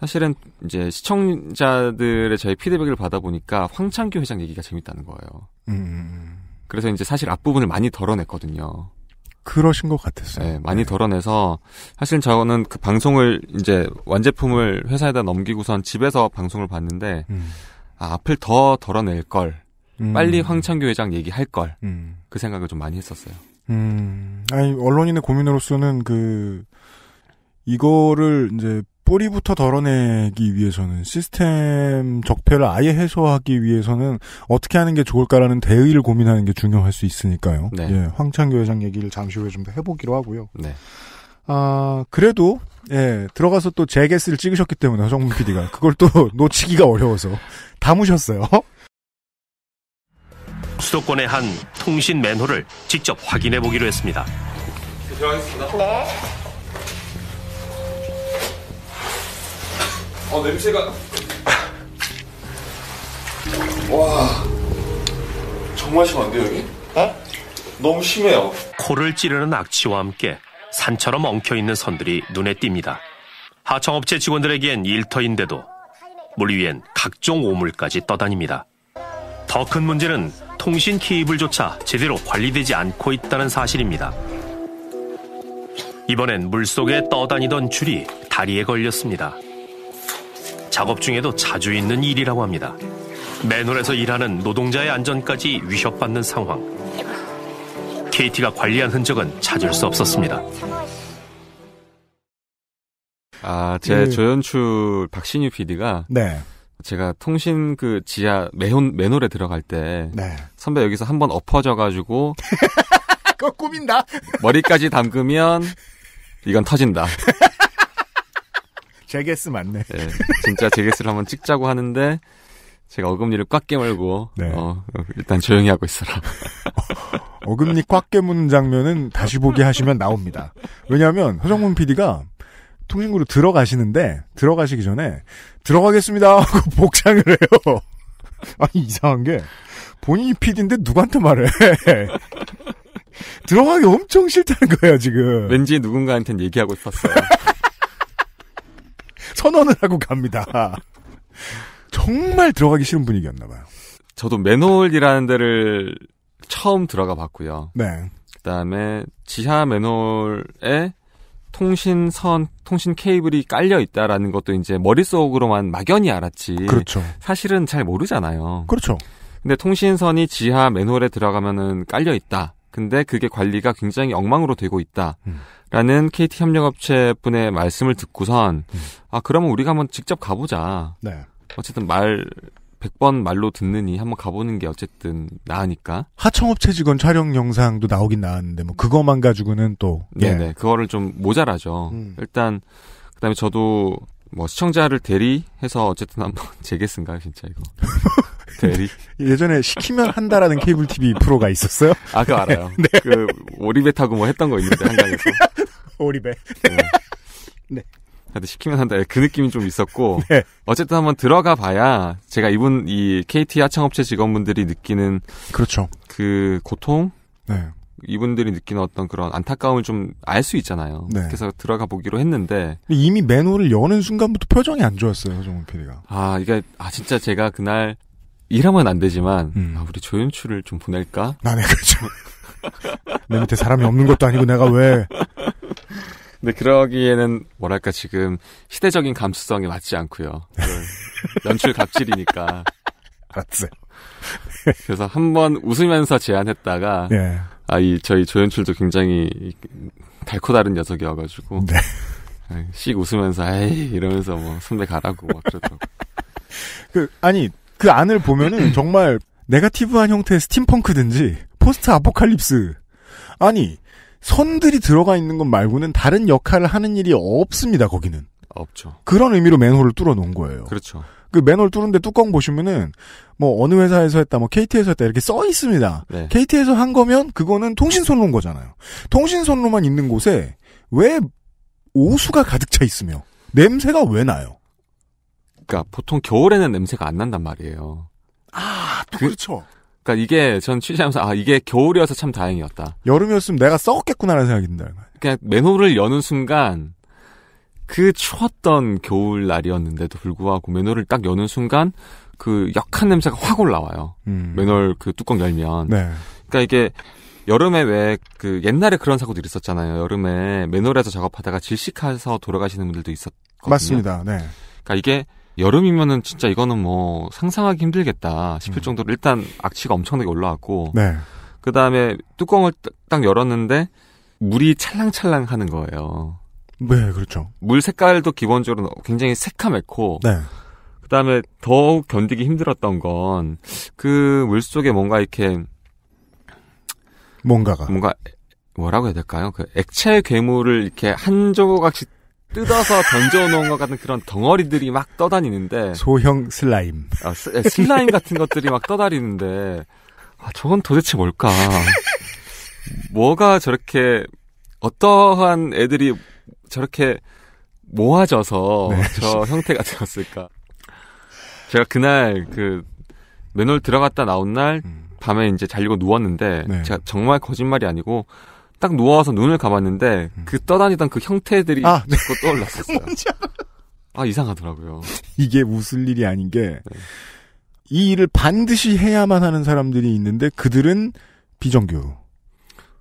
사실은 이제 시청자들의 저희 피드백을 받아보니까 황창규 회장 얘기가 재밌다는 거예요. 음, 음, 음. 그래서 이제 사실 앞부분을 많이 덜어냈거든요. 그러신 것 같았어요. 네, 많이 네. 덜어내서 사실 저는 그 방송을 이제 완제품을 회사에다 넘기고선 집에서 방송을 봤는데 음. 아, 앞을 더 덜어낼 걸 음. 빨리 황창규 회장 얘기할 걸그 음. 그 생각을 좀 많이 했었어요. 음, 아니 언론인의 고민으로서는 그 이거를 이제 뿌리부터 덜어내기 위해서는 시스템 적폐를 아예 해소하기 위해서는 어떻게 하는 게 좋을까라는 대의를 고민하는 게 중요할 수 있으니까요. 네. 예, 황창규 회장 얘기를 잠시 후에 좀 더 해보기로 하고요. 네. 아 그래도 예 들어가서 또 재개스를 찍으셨기 때문에 허정문 PD가 그걸 또 (laughs) 놓치기가 어려워서 담으셨어요. 수도권의 한 통신 맨홀을 직접 확인해 보기로 했습니다. 네. 어 냄새가 와 정말 심한데 여기? 어? 너무 심해요. 코를 찌르는 악취와 함께 산처럼 엉켜있는 선들이 눈에 띕니다. 하청업체 직원들에겐 일터인데도 물 위엔 각종 오물까지 떠다닙니다. 더 큰 문제는 통신 케이블조차 제대로 관리되지 않고 있다는 사실입니다. 이번엔 물속에 떠다니던 줄이 다리에 걸렸습니다. 작업 중에도 자주 있는 일이라고 합니다. 맨홀에서 일하는 노동자의 안전까지 위협받는 상황. KT가 관리한 흔적은 찾을 수 없었습니다. 아, 제 그... 조연출 박신유 PD가 네. 제가 통신 그 지하 매혼 맨홀에 들어갈 때 네. 선배 여기서 한 번 엎어져 가지고 (laughs) 그거 꾸민다. 머리까지 담그면 이건 터진다. (laughs) 제게스 맞네. 네, 진짜 제게스를 한번 찍자고 하는데 제가 어금니를 꽉 깨물고 네. 어, 일단 조용히 하고 있어라. (laughs) 어금니 꽉깨문 장면은 다시 보기 하시면 나옵니다. 왜냐하면 허정문 PD가 통신구로 들어가시는데 들어가시기 전에 들어가겠습니다 하고 (laughs) 복장을 해요. (laughs) 아니 이상한 게 본인이 PD인데 누구한테 말해? 들어가기 엄청 싫다는 거예요 지금. 왠지 누군가한테 얘기하고 싶었어요 선언을 하고 갑니다. 정말 들어가기 싫은 분위기였나 봐요. 저도 맨홀이라는 데를 처음 들어가 봤고요. 네. 그다음에 지하 맨홀에 통신선, 통신 케이블이 깔려 있다라는 것도 이제 머릿속으로만 막연히 알았지. 그렇죠. 사실은 잘 모르잖아요. 그렇죠. 근데 통신선이 지하 맨홀에 들어가면은 깔려 있다. 근데 그게 관리가 굉장히 엉망으로 되고 있다. 음. 라는 KT 협력업체 분의 말씀을 듣고선, 음. 아, 그러면 우리가 한번 직접 가보자. 네. 어쨌든 말, 100번 말로 듣느니 한번 가보는 게 어쨌든 나으니까. 하청업체 직원 촬영 영상도 나오긴 나왔는데, 뭐, 그거만 가지고는 또. 예. 네네. 그거를 좀 모자라죠. 음. 일단, 그 다음에 저도 뭐 시청자를 대리해서 어쨌든 한번 (laughs) 재겠습니요 진짜 이거. (laughs) 대리? (laughs) 예전에 시키면 한다라는 케이블 TV 프로가 있었어요. 아, 그거 알아요. (laughs) 네. 그, 오리배 타고 뭐 했던 거 있는데, 한강에서. (laughs) 오리배. 네. 네. 시키면 한다. 그 느낌이 좀 있었고. 네. 어쨌든 한번 들어가 봐야 제가 이분, 이 KT 하청업체 직원분들이 느끼는. 그렇죠. 그 고통? 네. 이분들이 느끼는 어떤 그런 안타까움을 좀 알 수 있잖아요. 네. 그래서 들어가 보기로 했는데 이미 매너를 여는 순간부터 표정이 안 좋았어요, 정훈 PD가. 아, 이게 아 진짜 제가 그날 일하면 안 되지만 음. 아, 우리 조연출을 좀 보낼까? 나네 그렇죠. (laughs) 내 밑에 사람이 없는 것도 아니고 내가 왜? 근데 그러기에는 뭐랄까 지금 시대적인 감수성이 맞지 않고요. (laughs) 연출 갑질이니까. 알았어요. 그래서 한 번 웃으면서 제안했다가 예. 아이 저희 조연출도 굉장히 달코다른 녀석이어가지고 네. 아, 씩 웃으면서 에이 이러면서 뭐 선배 가라고 막 그러더라고. 그 아니 그 안을 보면은 (clears throat) 정말 네가티브한 형태의 스팀펑크든지 포스트 아포칼립스 아니 선들이 들어가 있는 것 말고는 다른 역할을 하는 일이 없습니다 거기는 없죠 그런 의미로 맨홀을 뚫어 놓은 거예요 그렇죠 그 맨홀 뚫은데 뚜껑 보시면은 뭐 어느 회사에서 했다 뭐 KT에서 했다 이렇게 써 있습니다 네. KT에서 한 거면 그거는 통신선로인 거잖아요 통신선로만 있는 곳에 왜 오수가 가득 차 있으며 냄새가 왜 나요 그러니까 보통 겨울에는 냄새가 안 난단 말이에요. 아, 또 그, 그렇죠. 그러니까 이게 전 취재하면서 아 이게 겨울이어서 참 다행이었다. 여름이었으면 내가 썩겠구나라는 생각이 든다. 그러니까 맨홀을 여는 순간 그 추웠던 겨울 날이었는데도 불구하고 맨홀을 딱 여는 순간 그 약한 냄새가 확 올라와요. 음. 맨홀 그 뚜껑 열면. 네. 그러니까 이게 여름에 왜 그 옛날에 그런 사고들이 있었잖아요. 여름에 맨홀에서 작업하다가 질식해서 돌아가시는 분들도 있었거든요. 맞습니다. 네. 그러니까 이게 여름이면은 진짜 이거는 뭐 상상하기 힘들겠다 싶을 음. 정도로 일단 악취가 엄청나게 올라왔고 네. 그 다음에 뚜껑을 딱 열었는데 물이 찰랑찰랑 하는 거예요. 네, 그렇죠. 물 색깔도 기본적으로 굉장히 새카맣고 네. 그 다음에 더욱 견디기 힘들었던 건 그 물 속에 뭔가 이렇게 뭔가가 뭔가 뭐라고 해야 될까요? 그 액체 괴물을 이렇게 한 조각씩 뜯어서 던져놓은 것 같은 그런 덩어리들이 막 떠다니는데 소형 슬라임 아, 예, 슬라임 같은 것들이 막 떠다니는데 아, 저건 도대체 뭘까 뭐가 저렇게 어떠한 애들이 저렇게 모아져서 네. 저 형태가 되었을까 제가 그날 그 맨홀 들어갔다 나온 날 음. 밤에 이제 자려고 누웠는데 네. 제가 정말 거짓말이 아니고 딱 누워서 눈을 감았는데 음. 그 떠다니던 그 형태들이 아, 네. 자꾸 떠올랐었어요. (laughs) 아 이상하더라고요. 이게 웃을 일이 아닌 게이 네. 일을 반드시 해야만 하는 사람들이 있는데 그들은 비정규.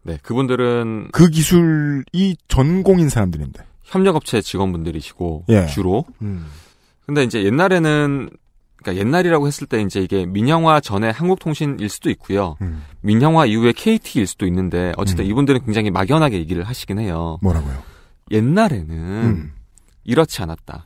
네, 그분들은 그 기술이 전공인 사람들인데 협력업체 직원분들이시고 예. 주로. 음. 근데 이제 옛날에는 그러니까 옛날이라고 했을 때 이제 이게 민영화 전에 한국통신일 수도 있고요. 음. 민영화 이후에 KT일 수도 있는데 어쨌든 음. 이분들은 굉장히 막연하게 얘기를 하시긴 해요. 뭐라고요? 옛날에는 음. 이렇지 않았다.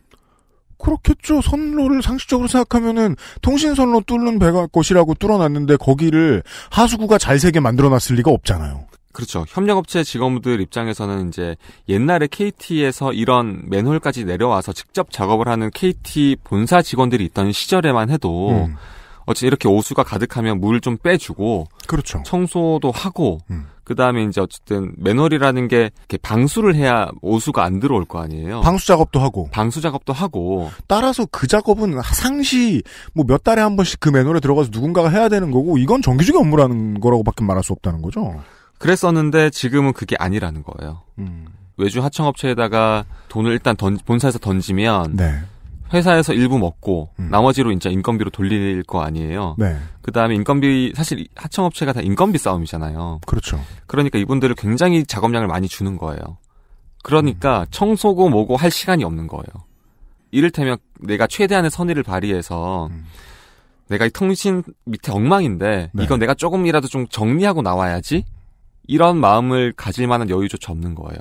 그렇겠죠. 선로를 상식적으로 생각하면은 통신선로 뚫는 배가 곳이라고 뚫어놨는데 거기를 하수구가 잘세게 만들어놨을 리가 없잖아요. 그렇죠. 협력업체 직원들 입장에서는 이제 옛날에 KT에서 이런 맨홀까지 내려와서 직접 작업을 하는 KT 본사 직원들이 있던 시절에만 해도 음. 어찌 이렇게 오수가 가득하면 물 좀 빼주고 그렇죠. 청소도 하고 음. 그다음에 이제 어쨌든 맨홀이라는 게 방수를 해야 오수가 안 들어올 거 아니에요. 방수 작업도 하고 방수 작업도 하고 따라서 그 작업은 상시 뭐 몇 달에 한 번씩 그 맨홀에 들어가서 누군가가 해야 되는 거고 이건 정규직의 업무라는 거라고밖에 말할 수 없다는 거죠. 그랬었는데 지금은 그게 아니라는 거예요. 음. 외주 하청업체에다가 돈을 일단 던, 본사에서 던지면 네. 회사에서 일부 먹고 음. 나머지로 이제 인건비로 돌릴 거 아니에요. 네. 그다음에 인건비 사실 하청업체가 다 인건비 싸움이잖아요. 그렇죠. 그러니까 이분들을 굉장히 작업량을 많이 주는 거예요. 그러니까 음. 청소고 뭐고 할 시간이 없는 거예요. 이를테면 내가 최대한의 선의를 발휘해서 음. 내가 이 통신 밑에 엉망인데 네. 이건 내가 조금이라도 좀 정리하고 나와야지 이런 마음을 가질 만한 여유조차 없는 거예요.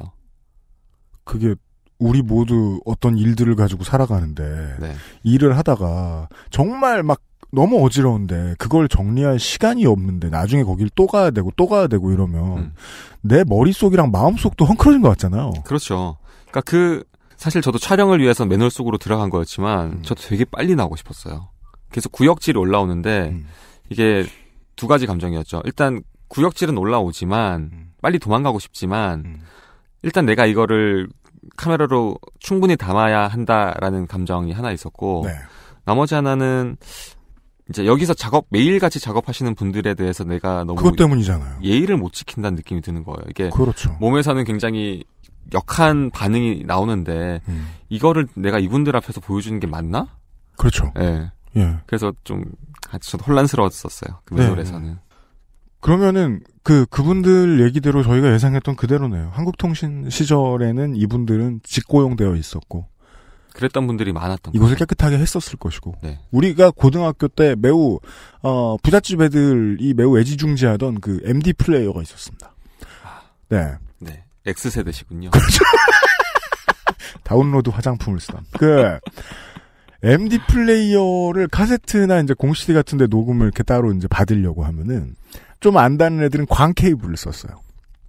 그게 우리 모두 어떤 일들을 가지고 살아가는데 네. 일을 하다가 정말 막 너무 어지러운데 그걸 정리할 시간이 없는데 나중에 거길 또 가야 되고 또 가야 되고 이러면 음. 내 머릿속이랑 마음속도 헝클어진 것 같잖아요. 그렇죠. 그러니까 그 사실 저도 촬영을 위해서 맨홀 속으로 들어간 거였지만 음. 저도 되게 빨리 나오고 싶었어요. 그래서 구역질이 올라오는데 음. 이게 두 가지 감정이었죠. 일단 구역질은 올라오지만 음. 빨리 도망가고 싶지만 음. 일단 내가 이거를 카메라로 충분히 담아야 한다라는 감정이 하나 있었고 네. 나머지 하나는 이제 여기서 작업 매일같이 작업하시는 분들에 대해서 내가 너무 그것 때문이잖아요. 예의를 못 지킨다는 느낌이 드는 거예요. 이게 그렇죠. 몸에서는 굉장히 역한 반응이 나오는데 음. 이거를 내가 이분들 앞에서 보여주는 게 맞나? 그렇죠. 예. 예. 그래서 좀 아, 저도 혼란스러웠었어요. 그 네. 노래에서는. 그러면은 그 그분들 얘기대로 저희가 예상했던 그대로네요. 한국통신 시절에는 이분들은 직고용되어 있었고 그랬던 분들이 많았던 이곳을 거예요. 깨끗하게 했었을 것이고 네. 우리가 고등학교 때 매우 어, 부잣집 애들이 매우 애지중지하던 그 MD 플레이어가 있었습니다. 아. 네. 네. X 세대시군요. 그렇죠. (laughs) 다운로드 화장품을 쓰던 그 MD 플레이어를 카세트나 이제 공시디 같은데 녹음을 이렇게 따로 이제 받으려고 하면은 좀 안다는 애들은 광 케이블을 썼어요.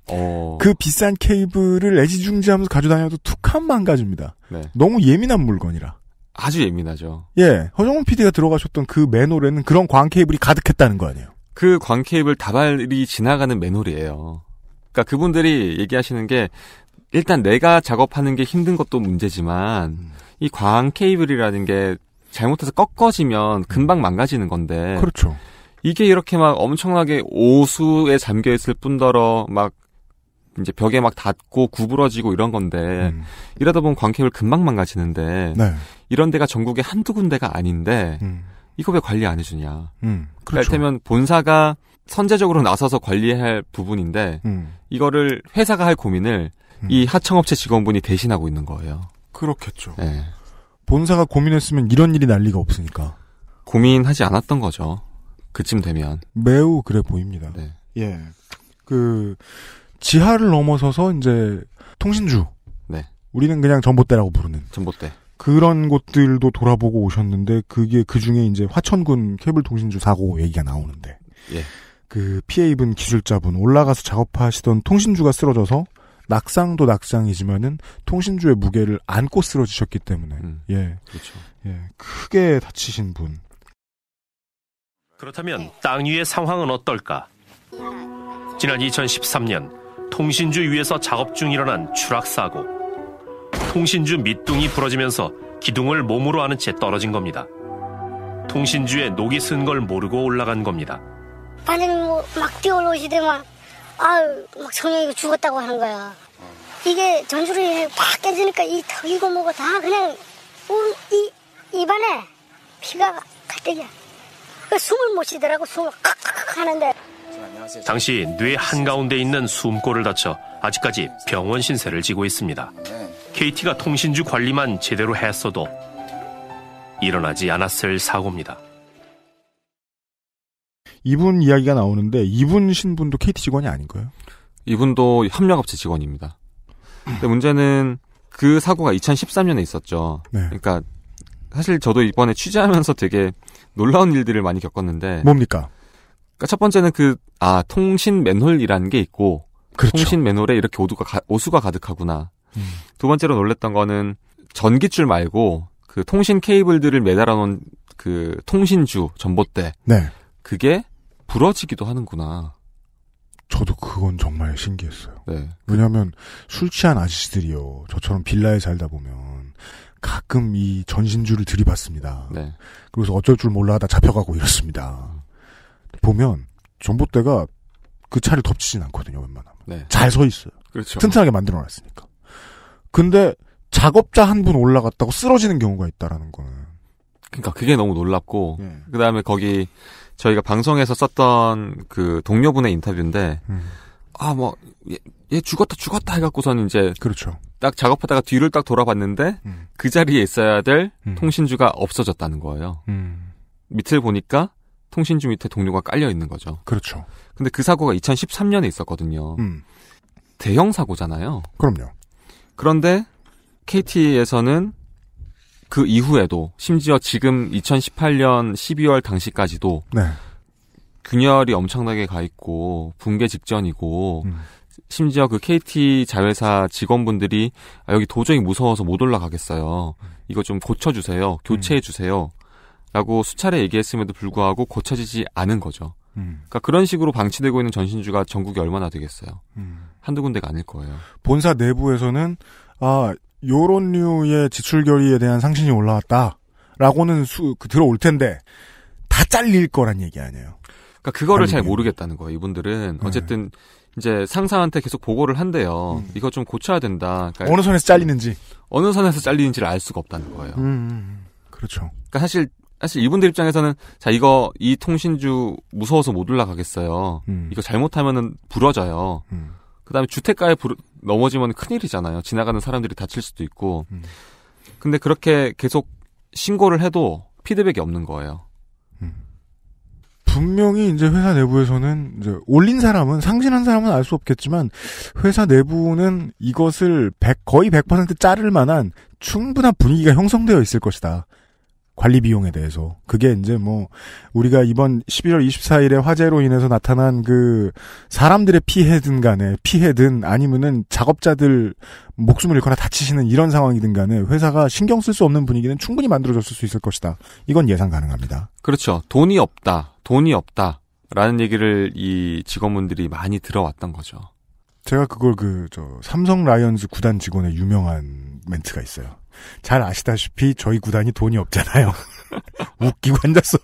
어... 그 비싼 케이블을 애지중지하면서 가져다녀도 툭한 망가집니다. 네. 너무 예민한 물건이라. 아주 예민하죠. 예, 허정훈 PD가 들어가셨던 그 맨홀에는 그런 광 케이블이 가득했다는 거 아니에요? 그 광 케이블 다발이 지나가는 맨홀이에요. 그러니까 그분들이 얘기하시는 게 일단 내가 작업하는 게 힘든 것도 문제지만 이 광 케이블이라는 게 잘못해서 꺾어지면 금방 망가지는 건데. 그렇죠. 이게 이렇게 막 엄청나게 오수에 잠겨 있을 뿐더러 막 이제 벽에 막 닿고 구부러지고 이런 건데 음. 이러다 보면 광케이블 금방 망가지는데 네. 이런 데가 전국에 한두 군데가 아닌데 음. 이거 왜 관리 안 해주냐? 음, 그렇죠. 그면 본사가 선제적으로 나서서 관리할 부분인데 음. 이거를 회사가 할 고민을 음. 이 하청업체 직원분이 대신하고 있는 거예요. 그렇겠죠. 네. 본사가 고민했으면 이런 일이 난 리가 없으니까. 고민하지 않았던 거죠. 그쯤 되면 매우 그래 보입니다. 네. 예, 그 지하를 넘어서서 이제 통신주. 네. 우리는 그냥 전봇대라고 부르는. 전봇대. 그런 곳들도 돌아보고 오셨는데 그게 그 중에 이제 화천군 케이블 통신주 사고 얘기가 나오는데. 예. 그 피해 입은 기술자분 올라가서 작업하시던 통신주가 쓰러져서 낙상도 낙상이지만은 통신주의 무게를 안고 쓰러지셨기 때문에 음, 예 그렇죠 예 크게 다치신 분 그렇다면 땅 위의 상황은 어떨까? 지난 2013년 통신주 위에서 작업 중 일어난 추락사고. 통신주 밑둥이 부러지면서 기둥을 몸으로 하는 채 떨어진 겁니다. 통신주에 녹이 쓴 걸 모르고 올라간 겁니다. 반응님뭐막 뛰어올라오시더만 아유 막 정영이가 죽었다고 하는 거야. 이게 전주를 팍 깨지니까 이 턱이고 뭐고 다 그냥 이 입안에 피가 가득이야. 그 숨을 못 쉬더라고 숨을 칵칵 하는데 당시 뇌 한가운데 있는 숨골을 다쳐 아직까지 병원 신세를 지고 있습니다. KT가 네. 통신주 관리만 제대로 했어도 일어나지 않았을 사고입니다. 이분 이야기가 나오는데 이분 신분도 KT 직원이 아닌 거예요? 이분도 협력업체 직원입니다. 근데 문제는 그 사고가 2013년에 있었죠. 네. 그러니까 사실 저도 이번에 취재하면서 되게 놀라운 일들을 많이 겪었는데 뭡니까? 그러니까 첫 번째는 그아 통신 맨홀이라는 게 있고 그렇죠. 통신 맨홀에 이렇게 오두가 가, 오수가 가득하구나. 음. 두 번째로 놀랬던 거는 전기줄 말고 그 통신 케이블들을 매달아 놓은 그 통신주 전봇대. 네. 그게 부러지기도 하는구나. 저도 그건 정말 신기했어요. 네. 왜냐하면 술 취한 아저씨들이요. 저처럼 빌라에 살다 보면 가끔 이 전신주를 들이받습니다. 네. 그래서 어쩔 줄 몰라 하다 잡혀가고 이렇습니다. 보면 전봇대가 그 차를 덮치진 않거든요, 웬만하면. 네. 잘서 있어요. 그렇죠. 튼튼하게 만들어놨으니까. 근데 작업자 한 분 올라갔다고 쓰러지는 경우가 있다라는 거는. 그러니까 그게 너무 놀랍고, 예. 그 다음에 거기 저희가 방송에서 썼던 그 동료분의 인터뷰인데, 음. 아, 뭐, 얘, 얘, 죽었다, 죽었다 해갖고서는 이제. 그렇죠. 딱 작업하다가 뒤를 딱 돌아봤는데 음. 그 자리에 있어야 될 음. 통신주가 없어졌다는 거예요. 음. 밑을 보니까 통신주 밑에 동료가 깔려 있는 거죠. 그렇죠. 근데 그 사고가 2013년에 있었거든요. 음. 대형 사고잖아요. 그럼요. 그런데 KT에서는 그 이후에도 심지어 지금 2018년 12월 당시까지도 네. 균열이 엄청나게 가 있고 붕괴 직전이고 음. 심지어 그 KT 자회사 직원분들이 아, 여기 도저히 무서워서 못 올라가겠어요. 이거 좀 고쳐주세요. 교체해주세요. 라고 수차례 얘기했음에도 불구하고 고쳐지지 않은 거죠. 음. 그러니까 그런 식으로 방치되고 있는 전신주가 전국에 얼마나 되겠어요. 음. 한두 군데가 아닐 거예요. 본사 내부에서는 아 요런 류의 지출 결의에 대한 상신이 올라왔다라고는 수, 그, 들어올 텐데 다 잘릴 거란 얘기 아니에요. 그러니까 그거를 아니에잘 모르겠다는 거예요. 이분들은 네. 어쨌든 네. 이제 상사한테 계속 보고를 한대요. 음. 이거 좀 고쳐야 된다. 그러니까 어느 선에서 잘리는지 어느 선에서 잘리는지를 알 수가 없다는 거예요. 음, 음, 음, 그렇죠. 그러니까 사실 사실 이분들 입장에서는 자 이거 이 통신주 무서워서 못 올라가겠어요. 음. 이거 잘못하면은 부러져요. 음. 그다음에 주택가에 부러, 넘어지면 큰일이잖아요. 지나가는 사람들이 다칠 수도 있고. 음. 근데 그렇게 계속 신고를 해도 피드백이 없는 거예요. 분명히 이제 회사 내부에서는 이제 올린 사람은 상신한 사람은 알 수 없겠지만 회사 내부는 이것을 100, 거의 100% 자를 만한 충분한 분위기가 형성되어 있을 것이다. 관리 비용에 대해서 그게 이제 뭐 우리가 이번 11월 24일에 화재로 인해서 나타난 그 사람들의 피해든 간에 피해든 아니면은 작업자들 목숨을 잃거나 다치시는 이런 상황이든 간에 회사가 신경 쓸 수 없는 분위기는 충분히 만들어졌을 수 있을 것이다. 이건 예상 가능합니다. 그렇죠. 돈이 없다. 돈이 없다라는 얘기를 이 직원분들이 많이 들어왔던 거죠. 제가 그걸 그저 삼성 라이언즈 구단 직원의 유명한 멘트가 있어요. 잘 아시다시피 저희 구단이 돈이 없잖아요. (laughs) 웃기고 앉았어.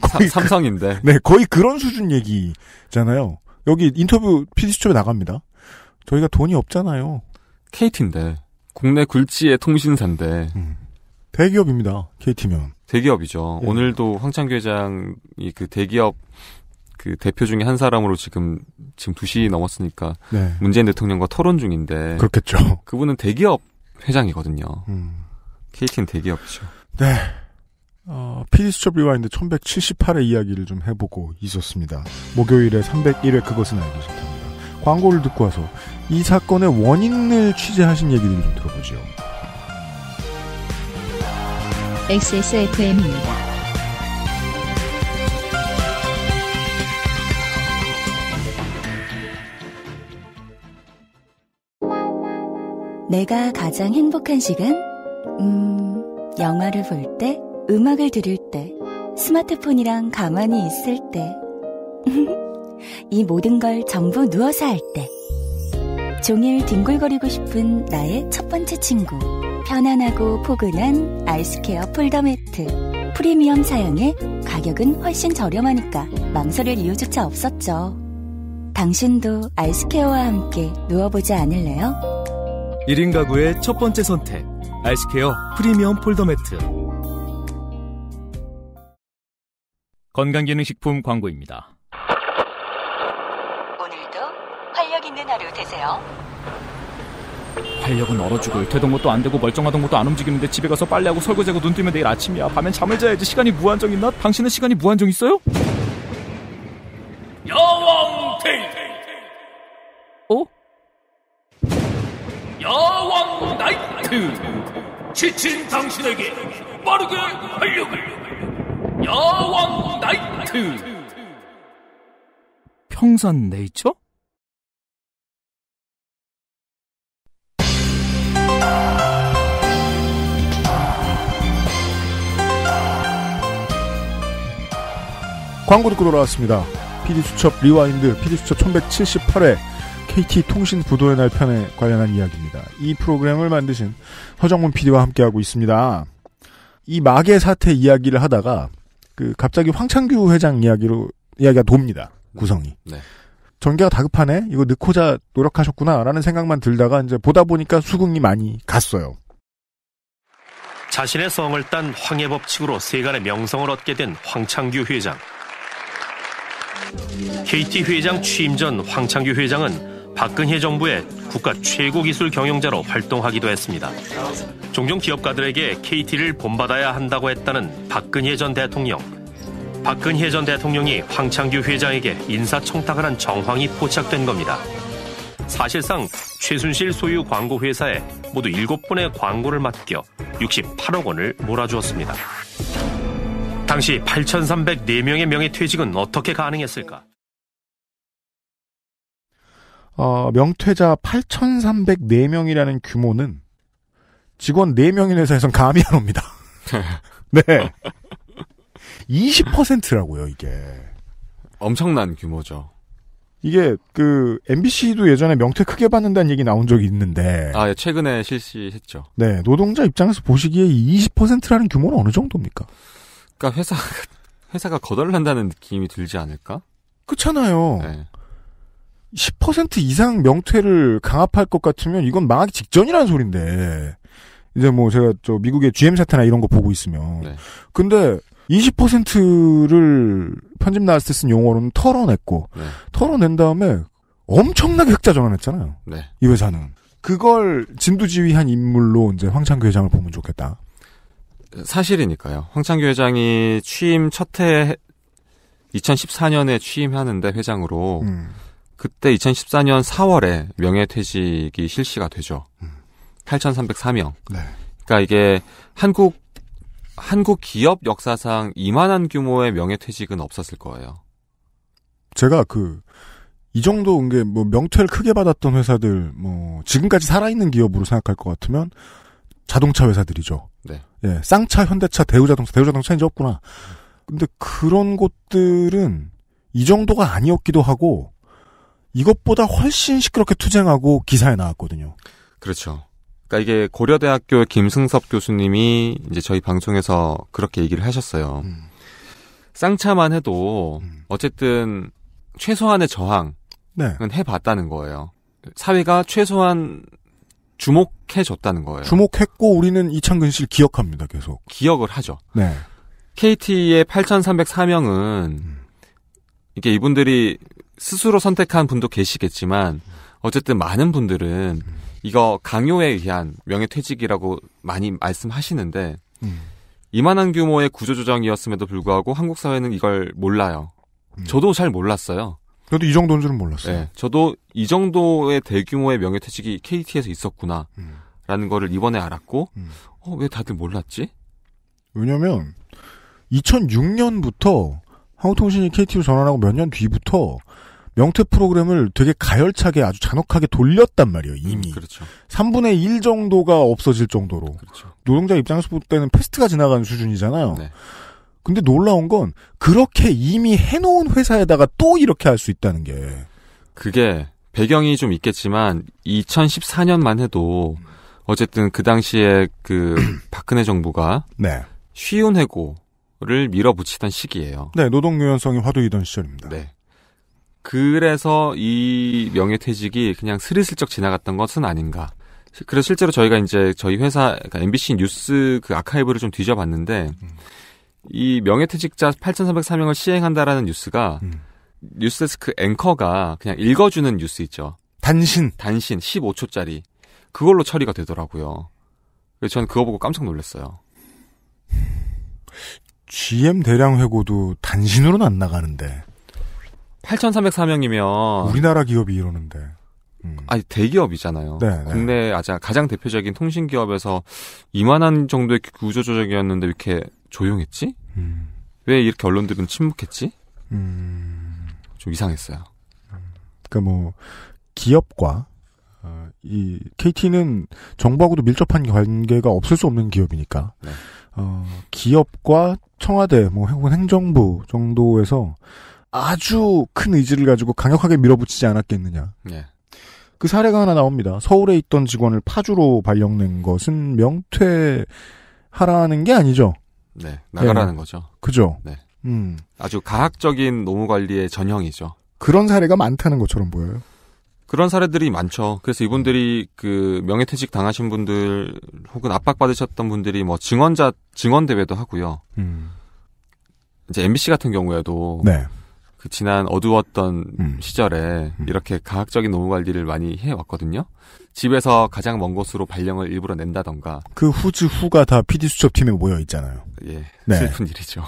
거의 사, 그 삼성인데. 네, 거의 그런 수준 얘기잖아요. 여기 인터뷰 PD수첩에 나갑니다. 저희가 돈이 없잖아요. KT인데. 국내 굴지의 통신사인데. 음, 대기업입니다. KT면. 대기업이죠. 네. 오늘도 황창규 회장이 그 대기업 그 대표 중에 한 사람으로 지금 지금 2시 넘었으니까 네. 문재인 대통령과 토론 중인데 그렇겠죠. 그분은 대기업 회장이거든요. 음. KT는 대기업이죠. 네. 어, 피디수첩 리와인드 1 1 7 8회 이야기를 좀 해보고 있었습니다. 목요일에 301회 그것은 알기 싫답니다. 광고를 듣고 와서 이 사건의 원인을 취재하신 얘기를 좀 들어보죠. XSFM입니다. 내가 가장 행복한 시간? 음, 영화를 볼 때, 음악을 들을 때, 스마트폰이랑 가만히 있을 때. (laughs) 이 모든 걸 전부 누워서 할 때. 종일 뒹굴거리고 싶은 나의 첫 번째 친구. 편안하고 포근한 아이스케어 폴더 매트. 프리미엄 사양에 가격은 훨씬 저렴하니까 망설일 이유조차 없었죠. 당신도 아이스케어와 함께 누워보지 않을래요? 1인 가구의 첫 번째 선택. 아이스케어 프리미엄 폴더 매트. 건강기능식품 광고입니다. 오늘도 활력 있는 하루 되세요. 활력은 얼어 죽을 되던 것도 안 되고 멀쩡하던 것도 안 움직이는데 집에 가서 빨래하고 설거지하고 눈 뜨면 내일 아침이야 밤엔 잠을 자야지 시간이 무한정 있나? 당신은 시간이 무한정 있어요? 여왕 테이 어? 야왕 나이트 지친 당신에게 빠르게 활력을 야왕 나이트 평산 네이처? 광고 듣고 돌아왔습니다. PD수첩 리와인드 PD수첩 1178회 KT 통신 부도의 날 편에 관련한 이야기입니다. 이 프로그램을 만드신 허정문 PD와 함께하고 있습니다. 이 마계 사태 이야기를 하다가 그 갑자기 황창규 회장 이야기로 이야기가 돕니다. 구성이. 네. 전개가 다급하네. 이거 넣고자 노력하셨구나라는 생각만 들다가 이제 보다 보니까 수긍이 많이 갔어요. 자신의 성을 딴 황해 법칙으로 세간의 명성을 얻게 된 황창규 회장. KT 회장 취임 전 황창규 회장은 박근혜 정부의 국가 최고 기술 경영자로 활동하기도 했습니다. 종종 기업가들에게 KT를 본받아야 한다고 했다는 박근혜 전 대통령. 박근혜 전 대통령이 황창규 회장에게 인사청탁을 한 정황이 포착된 겁니다. 사실상 최순실 소유 광고 회사에 모두 7번의 광고를 맡겨 68억 원을 몰아주었습니다. 당시 8,304명의 명예퇴직은 어떻게 가능했을까? 어, 명퇴자 8,304명이라는 규모는 직원 4명인 회사에선 감이 안 옵니다. (laughs) 네. 20%라고요, 이게. 엄청난 규모죠. 이게 그 MBC도 예전에 명퇴 크게 받는다는 얘기 나온 적이 있는데 아 예, 최근에 실시했죠. 네 노동자 입장에서 보시기에 20%라는 규모는 어느 정도입니까? 그러니까 회사 (laughs) 회사가 거덜난다는 느낌이 들지 않을까? 그렇잖아요. 네. 10% 이상 명퇴를 강압할 것 같으면 이건 망하기 직전이라는 소린데 이제 뭐 제가 저 미국의 GM 사태나 이런 거 보고 있으면 네. 근데 20%를 편집 나왔을 때 쓴 용어로는 털어냈고 네. 털어낸 다음에 엄청나게 흑자 전환했잖아요. 네. 이 회사는 그걸 진두지휘한 인물로 이제 황창규 회장을 보면 좋겠다. 사실이니까요. 황창규 회장이 취임 첫해 2014년에 취임하는데 회장으로 음. 그때 2014년 4월에 명예퇴직이 실시가 되죠. 음. 8 3 0 4명 네. 그러니까 이게 한국 한국 기업 역사상 이만한 규모의 명예퇴직은 없었을 거예요. 제가 그 이 정도 게뭐 명퇴를 크게 받았던 회사들 뭐 지금까지 살아있는 기업으로 생각할 것 같으면 자동차 회사들이죠. 네. 예, 쌍차, 현대차, 대우자동차, 대우자동차 이제 없구나. 근데 그런 곳들은 이 정도가 아니었기도 하고 이것보다 훨씬 시끄럽게 투쟁하고 기사에 나왔거든요. 그렇죠. 그러니까 이게 고려대학교 김승섭 교수님이 이제 저희 방송에서 그렇게 얘기를 하셨어요. 음. 쌍차만 해도 음. 어쨌든 최소한의 저항은 네. 해봤다는 거예요. 사회가 최소한 주목해줬다는 거예요. 주목했고 우리는 이창근 씨를 기억합니다. 계속. 기억을 하죠. 네. KT의 8,304명은 음. 이게 이분들이 스스로 선택한 분도 계시겠지만 어쨌든 많은 분들은 음. 이거 강요에 의한 명예퇴직이라고 많이 말씀하시는데 음. 이만한 규모의 구조조정이었음에도 불구하고 한국 사회는 이걸 몰라요. 음. 저도 잘 몰랐어요. 저도 이 정도인 줄은 몰랐어요. 네, 저도 이 정도의 대규모의 명예퇴직이 KT에서 있었구나라는 음. 거를 이번에 알았고 음. 어, 왜 다들 몰랐지? 왜냐면 2006년부터 한국통신이 KT로 전환하고 몇 년 뒤부터 명퇴 프로그램을 되게 가열차게 아주 잔혹하게 돌렸단 말이에요, 음, 이미. 음, 그렇죠. 3분의 1 정도가 없어질 정도로. 그렇죠. 노동자 입장에서 볼 때는 패스트가 지나가는 수준이잖아요. 네. 근데 놀라운 건 그렇게 이미 해놓은 회사에다가 또 이렇게 할 수 있다는 게 그게 배경이 좀 있겠지만 2014년만 해도 어쨌든 그 당시에 그 (clears throat) 박근혜 정부가 네. 쉬운 해고를 밀어붙이던 시기예요. 네, 노동 유연성이 화두이던 시절입니다. 네. 그래서 이 명예퇴직이 그냥 스리슬쩍 지나갔던 것은 아닌가. 그래서 실제로 저희가 이제 저희 회사 그러니까 MBC 뉴스 그 아카이브를 좀 뒤져봤는데 음. 이 명예퇴직자 8 3 0 4명을 시행한다라는 뉴스가 음. 뉴스데스크 앵커가 그냥 읽어주는 뉴스 있죠. 단신. 단신 15초짜리 그걸로 처리가 되더라고요. 그래서 저는 그거 보고 깜짝 놀랐어요. GM 대량 해고도 단신으로는 안 나가는데. 8,304명이면 우리나라 기업이 이러는데. 음. 아니 대기업이잖아요. 네, 네. 국내 아자 가장 대표적인 통신 기업에서 이만한 정도의 구조조정이었는데 이렇게 조용했지? 음. 왜 이렇게 언론들은 침묵했지? 음. 좀 이상했어요. 그러니까 뭐 기업과 어, 이 KT는 정부하고도 밀접한 관계가 없을 수 없는 기업이니까 네. 어, 기업과 청와대 뭐 혹은 행정부 정도에서 아주 큰 의지를 가지고 강력하게 밀어붙이지 않았겠느냐. 네. 그 사례가 하나 나옵니다. 서울에 있던 직원을 파주로 발령낸 것은 명퇴하라는 게 아니죠. 네, 나가라는 네. 거죠. 그죠? 네. 음. 아주 가학적인 노무 관리의 전형이죠. 그런 사례가 많다는 것처럼 보여요. 그런 사례들이 많죠. 그래서 이분들이 그 명예퇴직 당하신 분들 혹은 압박받으셨던 분들이 뭐 증언자 증언 대회도 하고요. 음. 이제 MBC 같은 경우에도 네. 그 지난 어두웠던 음. 시절에 음. 이렇게 가학적인 노무 관리를 많이 해 왔거든요. 집에서 가장 먼 곳으로 발령을 일부러 낸다던가. 그 후즈 후가 다 PD 수첩 팀에 모여 있잖아요. 예. 네. 슬픈 일이죠.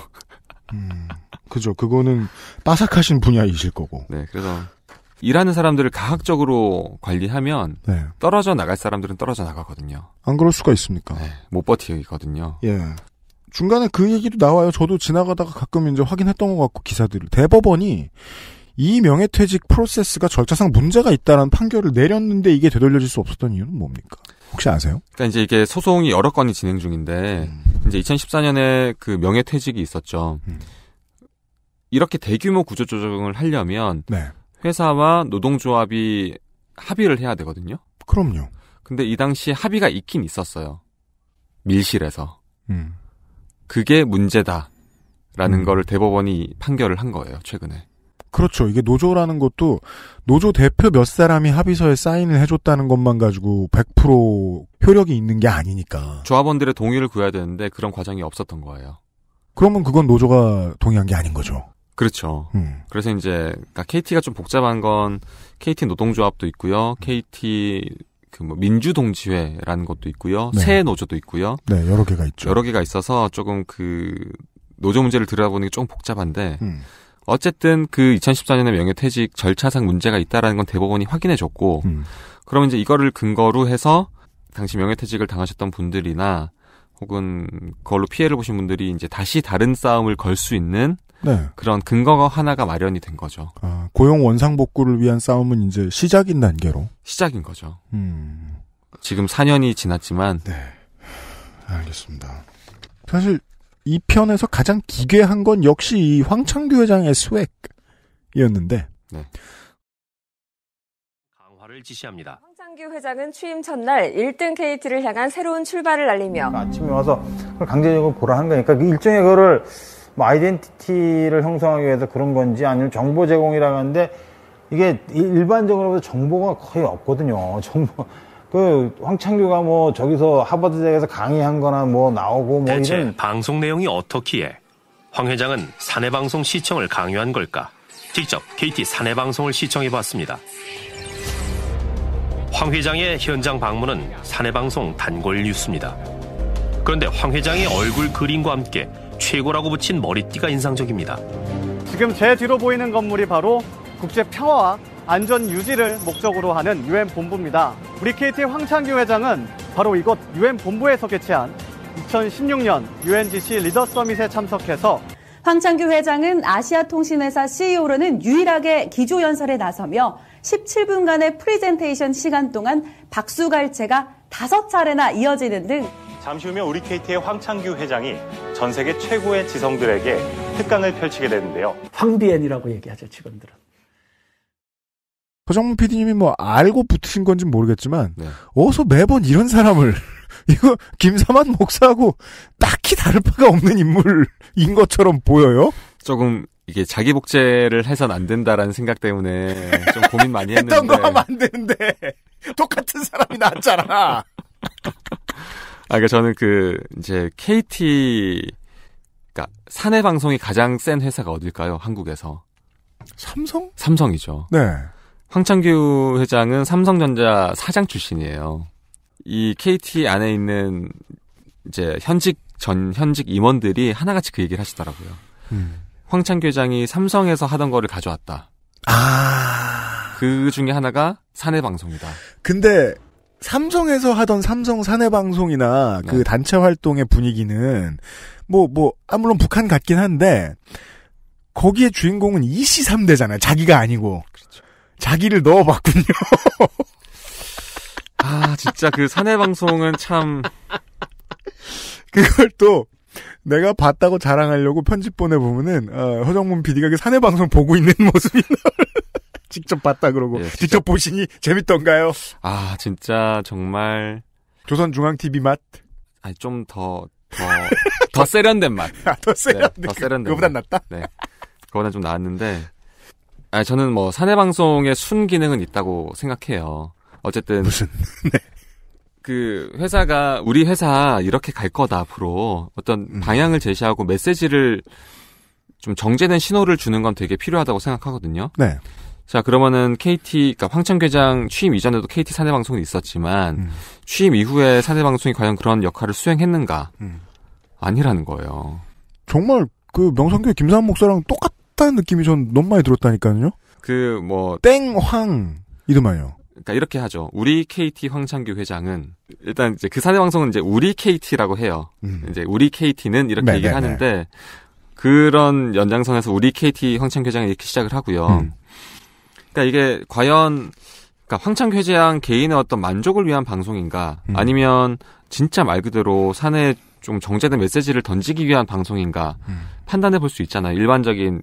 음, 그죠. 그거는 빠삭하신 분야이실 거고. 네. 그래서 일하는 사람들을 가학적으로 관리하면 네. 떨어져 나갈 사람들은 떨어져 나가거든요. 안 그럴 수가 있습니까? 네, 못 버티거든요. 예. 중간에 그 얘기도 나와요. 저도 지나가다가 가끔 이제 확인했던 것 같고 기사들을 대법원이 이 명예퇴직 프로세스가 절차상 문제가 있다는 판결을 내렸는데 이게 되돌려질 수 없었던 이유는 뭡니까? 혹시 아세요? 그러니까 이제 이게 소송이 여러 건이 진행 중인데 음. 이제 2014년에 그 명예퇴직이 있었죠. 음. 이렇게 대규모 구조조정을 하려면 네. 회사와 노동조합이 합의를 해야 되거든요. 그럼요. 근데 이 당시 합의가 있긴 있었어요. 밀실에서. 음. 그게 문제다라는 음. 거를 대법원이 판결을 한 거예요, 최근에. 그렇죠. 이게 노조라는 것도 노조 대표 몇 사람이 합의서에 사인을 해줬다는 것만 가지고 100% 효력이 있는 게 아니니까. 조합원들의 동의를 구해야 되는데 그런 과정이 없었던 거예요. 그러면 그건 노조가 동의한 게 아닌 거죠. 그렇죠. 음. 그래서 이제 그러니까 KT가 좀 복잡한 건 KT 노동조합도 있고요, KT 그뭐 민주동지회라는 것도 있고요, 네. 새 노조도 있고요. 네, 여러 개가 있죠. 여러 개가 있어서 조금 그 노조 문제를 들여다보는 게 조금 복잡한데. 음. 어쨌든 그 2014년에 명예퇴직 절차상 문제가 있다라는 건 대법원이 확인해줬고, 음. 그럼 이제 이거를 근거로 해서 당시 명예퇴직을 당하셨던 분들이나 혹은 그걸로 피해를 보신 분들이 이제 다시 다른 싸움을 걸 수 있는 네. 그런 근거가 하나가 마련이 된 거죠. 아, 고용 원상 복구를 위한 싸움은 이제 시작인 단계로 시작인 거죠. 음. 지금 4년이 지났지만 네. 알겠습니다. 사실 이 편에서 가장 기괴한 건 역시 황창규 회장의 스웩이었는데 네. 강화를 지시합니다. 황창규 회장은 취임 첫날 1등 KT를 향한 새로운 출발을 알리며 그러니까 아침에 와서 강제적으로 보라 한 거니까 그러니까 그 일종의 그거를 뭐 아이덴티티를 형성하기 위해서 그런 건지 아니면 정보 제공이라 하는데 이게 일반적으로 정보가 거의 없거든요. (laughs) 정보 그 황창규가 뭐 저기서 하버드 대학에서 강의한 거나 뭐 나오고 뭐 대체 이런... 방송 내용이 어떻기에 황 회장은 사내 방송 시청을 강요한 걸까? 직접 KT 사내 방송을 시청해 봤습니다. 황 회장의 현장 방문은 사내 방송 단골 뉴스입니다. 그런데 황 회장의 얼굴 그림과 함께 최고라고 붙인 머리띠가 인상적입니다. 지금 제 뒤로 보이는 건물이 바로 국제 평화와 안전 유지를 목적으로 하는 유엔 본부입니다. 우리 KT 황창규 회장은 바로 이곳 유엔 본부에서 개최한 2016년 UNGC 리더 서밋에 참석해서 황창규 회장은 아시아통신회사 CEO로는 유일하게 기조연설에 나서며 17분간의 프리젠테이션 시간 동안 박수갈채가 5차례나 이어지는 등 잠시 후면 우리 KT의 황창규 회장이 전 세계 최고의 지성들에게 특강을 펼치게 되는데요. 황비엔이라고 얘기하죠, 직원들은. 허정문 PD님이 뭐 알고 붙으신 건지 모르겠지만 네. 어서 매번 이런 사람을 (laughs) 이거 김사만 목사하고 딱히 다를 바가 없는 인물인 것처럼 보여요. 조금 이게 자기 복제를 해선 안 된다라는 생각 때문에 좀 고민 많이 (laughs) 했는데 했던 거 하면 안 되는데 (laughs) 똑같은 사람이 나왔잖아. 아, 그러니까 저는 그 이제 KT 그니까 사내 방송이 가장 센 회사가 어딜까요? 한국에서 삼성? 삼성이죠. 네. 황창규 회장은 삼성전자 사장 출신이에요. 이 KT 안에 있는 이제 현직 전 현직 임원들이 하나같이 그 얘기를 하시더라고요. 음. 황창규 회장이 삼성에서 하던 거를 가져왔다. 아. 그 중에 하나가 사내 방송이다. 근데 삼성에서 하던 삼성 사내 방송이나 그 네. 그 단체 활동의 분위기는 뭐뭐 뭐, 뭐 아무런 북한 같긴 한데 거기에 주인공은 이씨 3대잖아요. 자기가 아니고. 그렇죠. 자기를 넣어봤군요. (laughs) 아, 진짜 그 사내 방송은 참. 그걸 또 내가 봤다고 자랑하려고 편집본에 보면은 어, 허정문 PD가 그 사내 방송 보고 있는 (laughs) 모습이 (laughs) 직접 봤다 그러고 예, 직접 보시니 재밌던가요? 아 진짜 정말 조선중앙 TV 맛. 아니 좀더더더 세련된 맛. 아, 더 세련된. 네, 더 세련된. 그보단 낫다. 네. 그거는 좀 나았는데 아 저는 뭐 사내 방송의 순 기능은 있다고 생각해요. 어쨌든 무슨 (laughs) 네. 그 회사가 우리 회사 이렇게 갈 거다 앞으로 어떤 음. 방향을 제시하고 메시지를 좀 정제된 신호를 주는 건 되게 필요하다고 생각하거든요. 네. 자 그러면은 KT 그러니까 황천 회장 취임 이전에도 KT 사내 방송은 있었지만 음. 취임 이후에 사내 방송이 과연 그런 역할을 수행했는가? 음. 아니라는 거예요. 정말 그 명상교회 김상 목사랑 똑같 쳤다는 느낌이 전 너무 많이 들었다니까요. 그 뭐 땡황 이름하여. 그러니까 이렇게 하죠. 우리 KT 황창규 회장은 일단 이제 그 사내방송은 이제 우리 KT라고 해요. 음. 이제 우리 KT는 이렇게 네네네. 얘기를 네, 네. 하는데 그런 연장선에서 우리 KT 황창규 회장이 이렇게 시작을 하고요. 음. 그러니까 이게 과연 그러니까 황창규 회장 개인의 어떤 만족을 위한 방송인가 음. 아니면 진짜 말 그대로 사내 좀 정제된 메시지를 던지기 위한 방송인가 음. 판단해 볼 수 있잖아요. 일반적인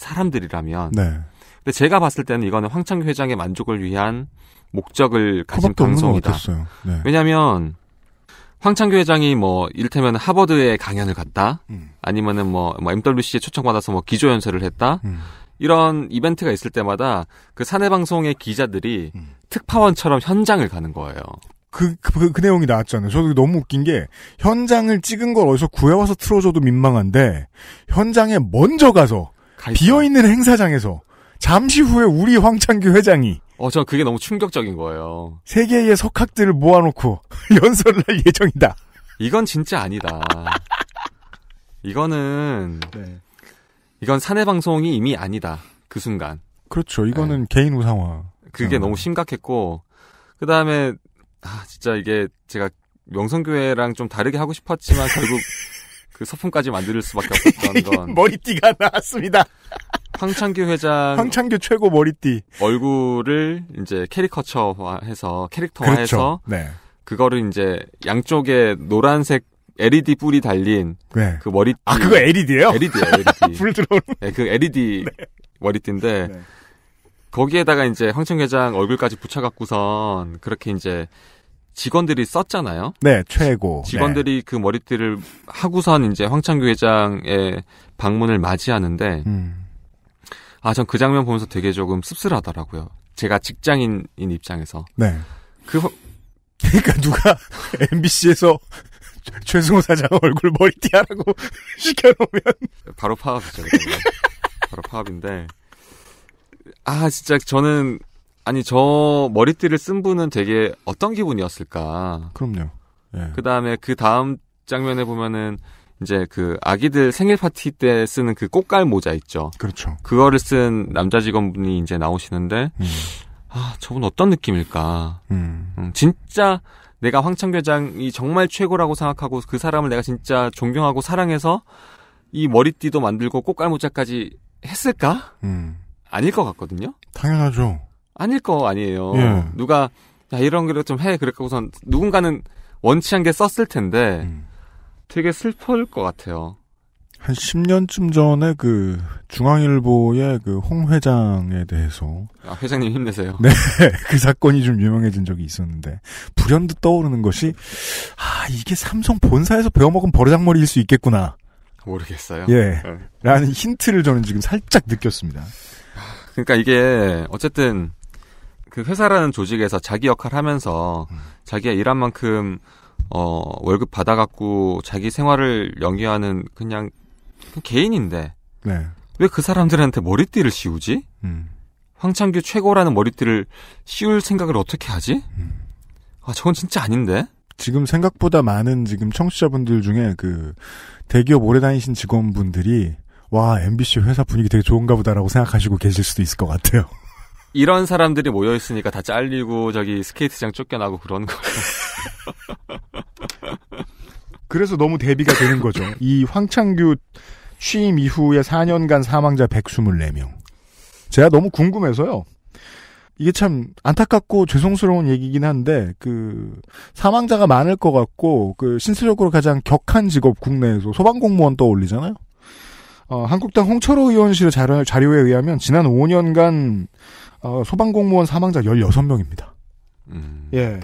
사람들이라면. 네. 근데 제가 봤을 때는 이거는 황창규 회장의 만족을 위한 목적을 가진 방송이다. 네. 왜냐하면 황창규 회장이 뭐 이를테면 하버드에 강연을 갔다, 음. 아니면은 뭐, 뭐 MWC에 초청받아서 뭐 기조 연설을 했다. 음. 이런 이벤트가 있을 때마다 그 사내 방송의 기자들이 음. 특파원처럼 현장을 가는 거예요. 그, 그, 그, 그, 내용이 나왔잖아요. 저도 너무 웃긴 게, 현장을 찍은 걸 어디서 구해와서 틀어줘도 민망한데, 현장에 먼저 가서, 비어있는 행사장에서 잠시 후에 우리 황창규 회장이 어, 저 그게 너무 충격적인 거예요. 세계의 석학들을 모아놓고 (laughs) 연설을 할 예정이다. 이건 진짜 아니다. 이거는 네. 이건 사내 방송이 이미 아니다. 그 순간. 그렇죠. 네. 이거는 네. 개인 우상화. 그게 너무 심각했고 그 다음에 아 진짜 이게 제가 명성교회랑 좀 다르게 하고 싶었지만 결국 (laughs) 그 소품까지 만들 수밖에 (laughs) 없었던 건 머리띠가 나왔습니다. 황창규 회장 황창규 최고 머리띠 얼굴을 이제 캐릭터처화해서 캐릭터화해서 그렇죠. 네. 그거를 이제 양쪽에 노란색 LED 뿔이 달린 네. 그 머리 아 그거 LED예요? LED예요. LED. (laughs) 불 들어오는. 네, 그 LED 네. 머리띠인데 네. 거기에다가 이제 황창 회장 얼굴까지 붙여갖고선 그렇게 이제 직원들이 썼잖아요. 네, 최고. 직원들이 네. 그 머리띠를 하고선 이제 황창규 회장의 방문을 맞이하는데, 음. 아, 전 그 장면 보면서 되게 조금 씁쓸하더라고요. 제가 직장인인 입장에서. 네. 그, 그러니까 누가 (laughs) MBC에서 최승우 사장 얼굴 머리띠 하라고 (laughs) 시켜놓으면. 바로 파업이죠. 바로 파업인데. 아, 진짜 저는 아니 저 머리띠를 쓴 분은 되게 어떤 기분이었을까? 그럼요. 예. 그 다음에 그 다음 장면에 보면은 이제 그 아기들 생일 파티 때 쓰는 그 꽃갈 모자 있죠. 그렇죠. 그거를 쓴 남자 직원분이 이제 나오시는데 음. 아 저분 어떤 느낌일까? 음. 음 진짜 내가 황창교장이 정말 최고라고 생각하고 그 사람을 내가 진짜 존경하고 사랑해서 이 머리띠도 만들고 꽃갈 모자까지 했을까? 음. 아닐 것 같거든요. 당연하죠. 아닐 거 아니에요. 예. 누가 야 이런 거를 좀해 그랬고선 누군가는 원치 않게 썼을 텐데 음. 되게 슬플 것 같아요. 한 10년쯤 전에 그 중앙일보의 그 홍 회장에 대해서 아, 회장님 힘내세요. 네. (laughs) 그 사건이 좀 유명해진 적이 있었는데 불현듯 떠오르는 것이 아, 이게 삼성 본사에서 배워먹은 버르장머리일 수 있겠구나. 모르겠어요. 예. 네. 라는 힌트를 저는 지금 살짝 느꼈습니다. 그러니까 이게 어쨌든 그 회사라는 조직에서 자기 역할 하면서 음. 자기가 일한 만큼 어 월급 받아갖고 자기 생활을 영위하는 그냥, 그 개인인데 네. 왜 그 사람들한테 머리띠를 씌우지? 음. 황창규 최고라는 머리띠를 씌울 생각을 어떻게 하지? 음. 아 저건 진짜 아닌데. 지금 생각보다 많은 지금 청취자분들 중에 그 대기업 오래 다니신 직원분들이 와 MBC 회사 분위기 되게 좋은가 보다라고 생각하시고 계실 수도 있을 것 같아요. 이런 사람들이 모여 있으니까 다 잘리고 저기 스케이트장 쫓겨나고 그런 거예요. 그래서 너무 대비가 되는 거죠. 이 황창규 취임 이후에 4년간 사망자 124명. 제가 너무 궁금해서요. 이게 참 안타깝고 죄송스러운 얘기긴 한데 그 사망자가 많을 것 같고 그 신체적으로 가장 격한 직업 국내에서 소방공무원 떠올리잖아요. 어, 한국당 홍철호 의원실의 자료, 자료에 의하면 지난 5년간 어, 소방공무원 사망자 16명입니다. 음. 예.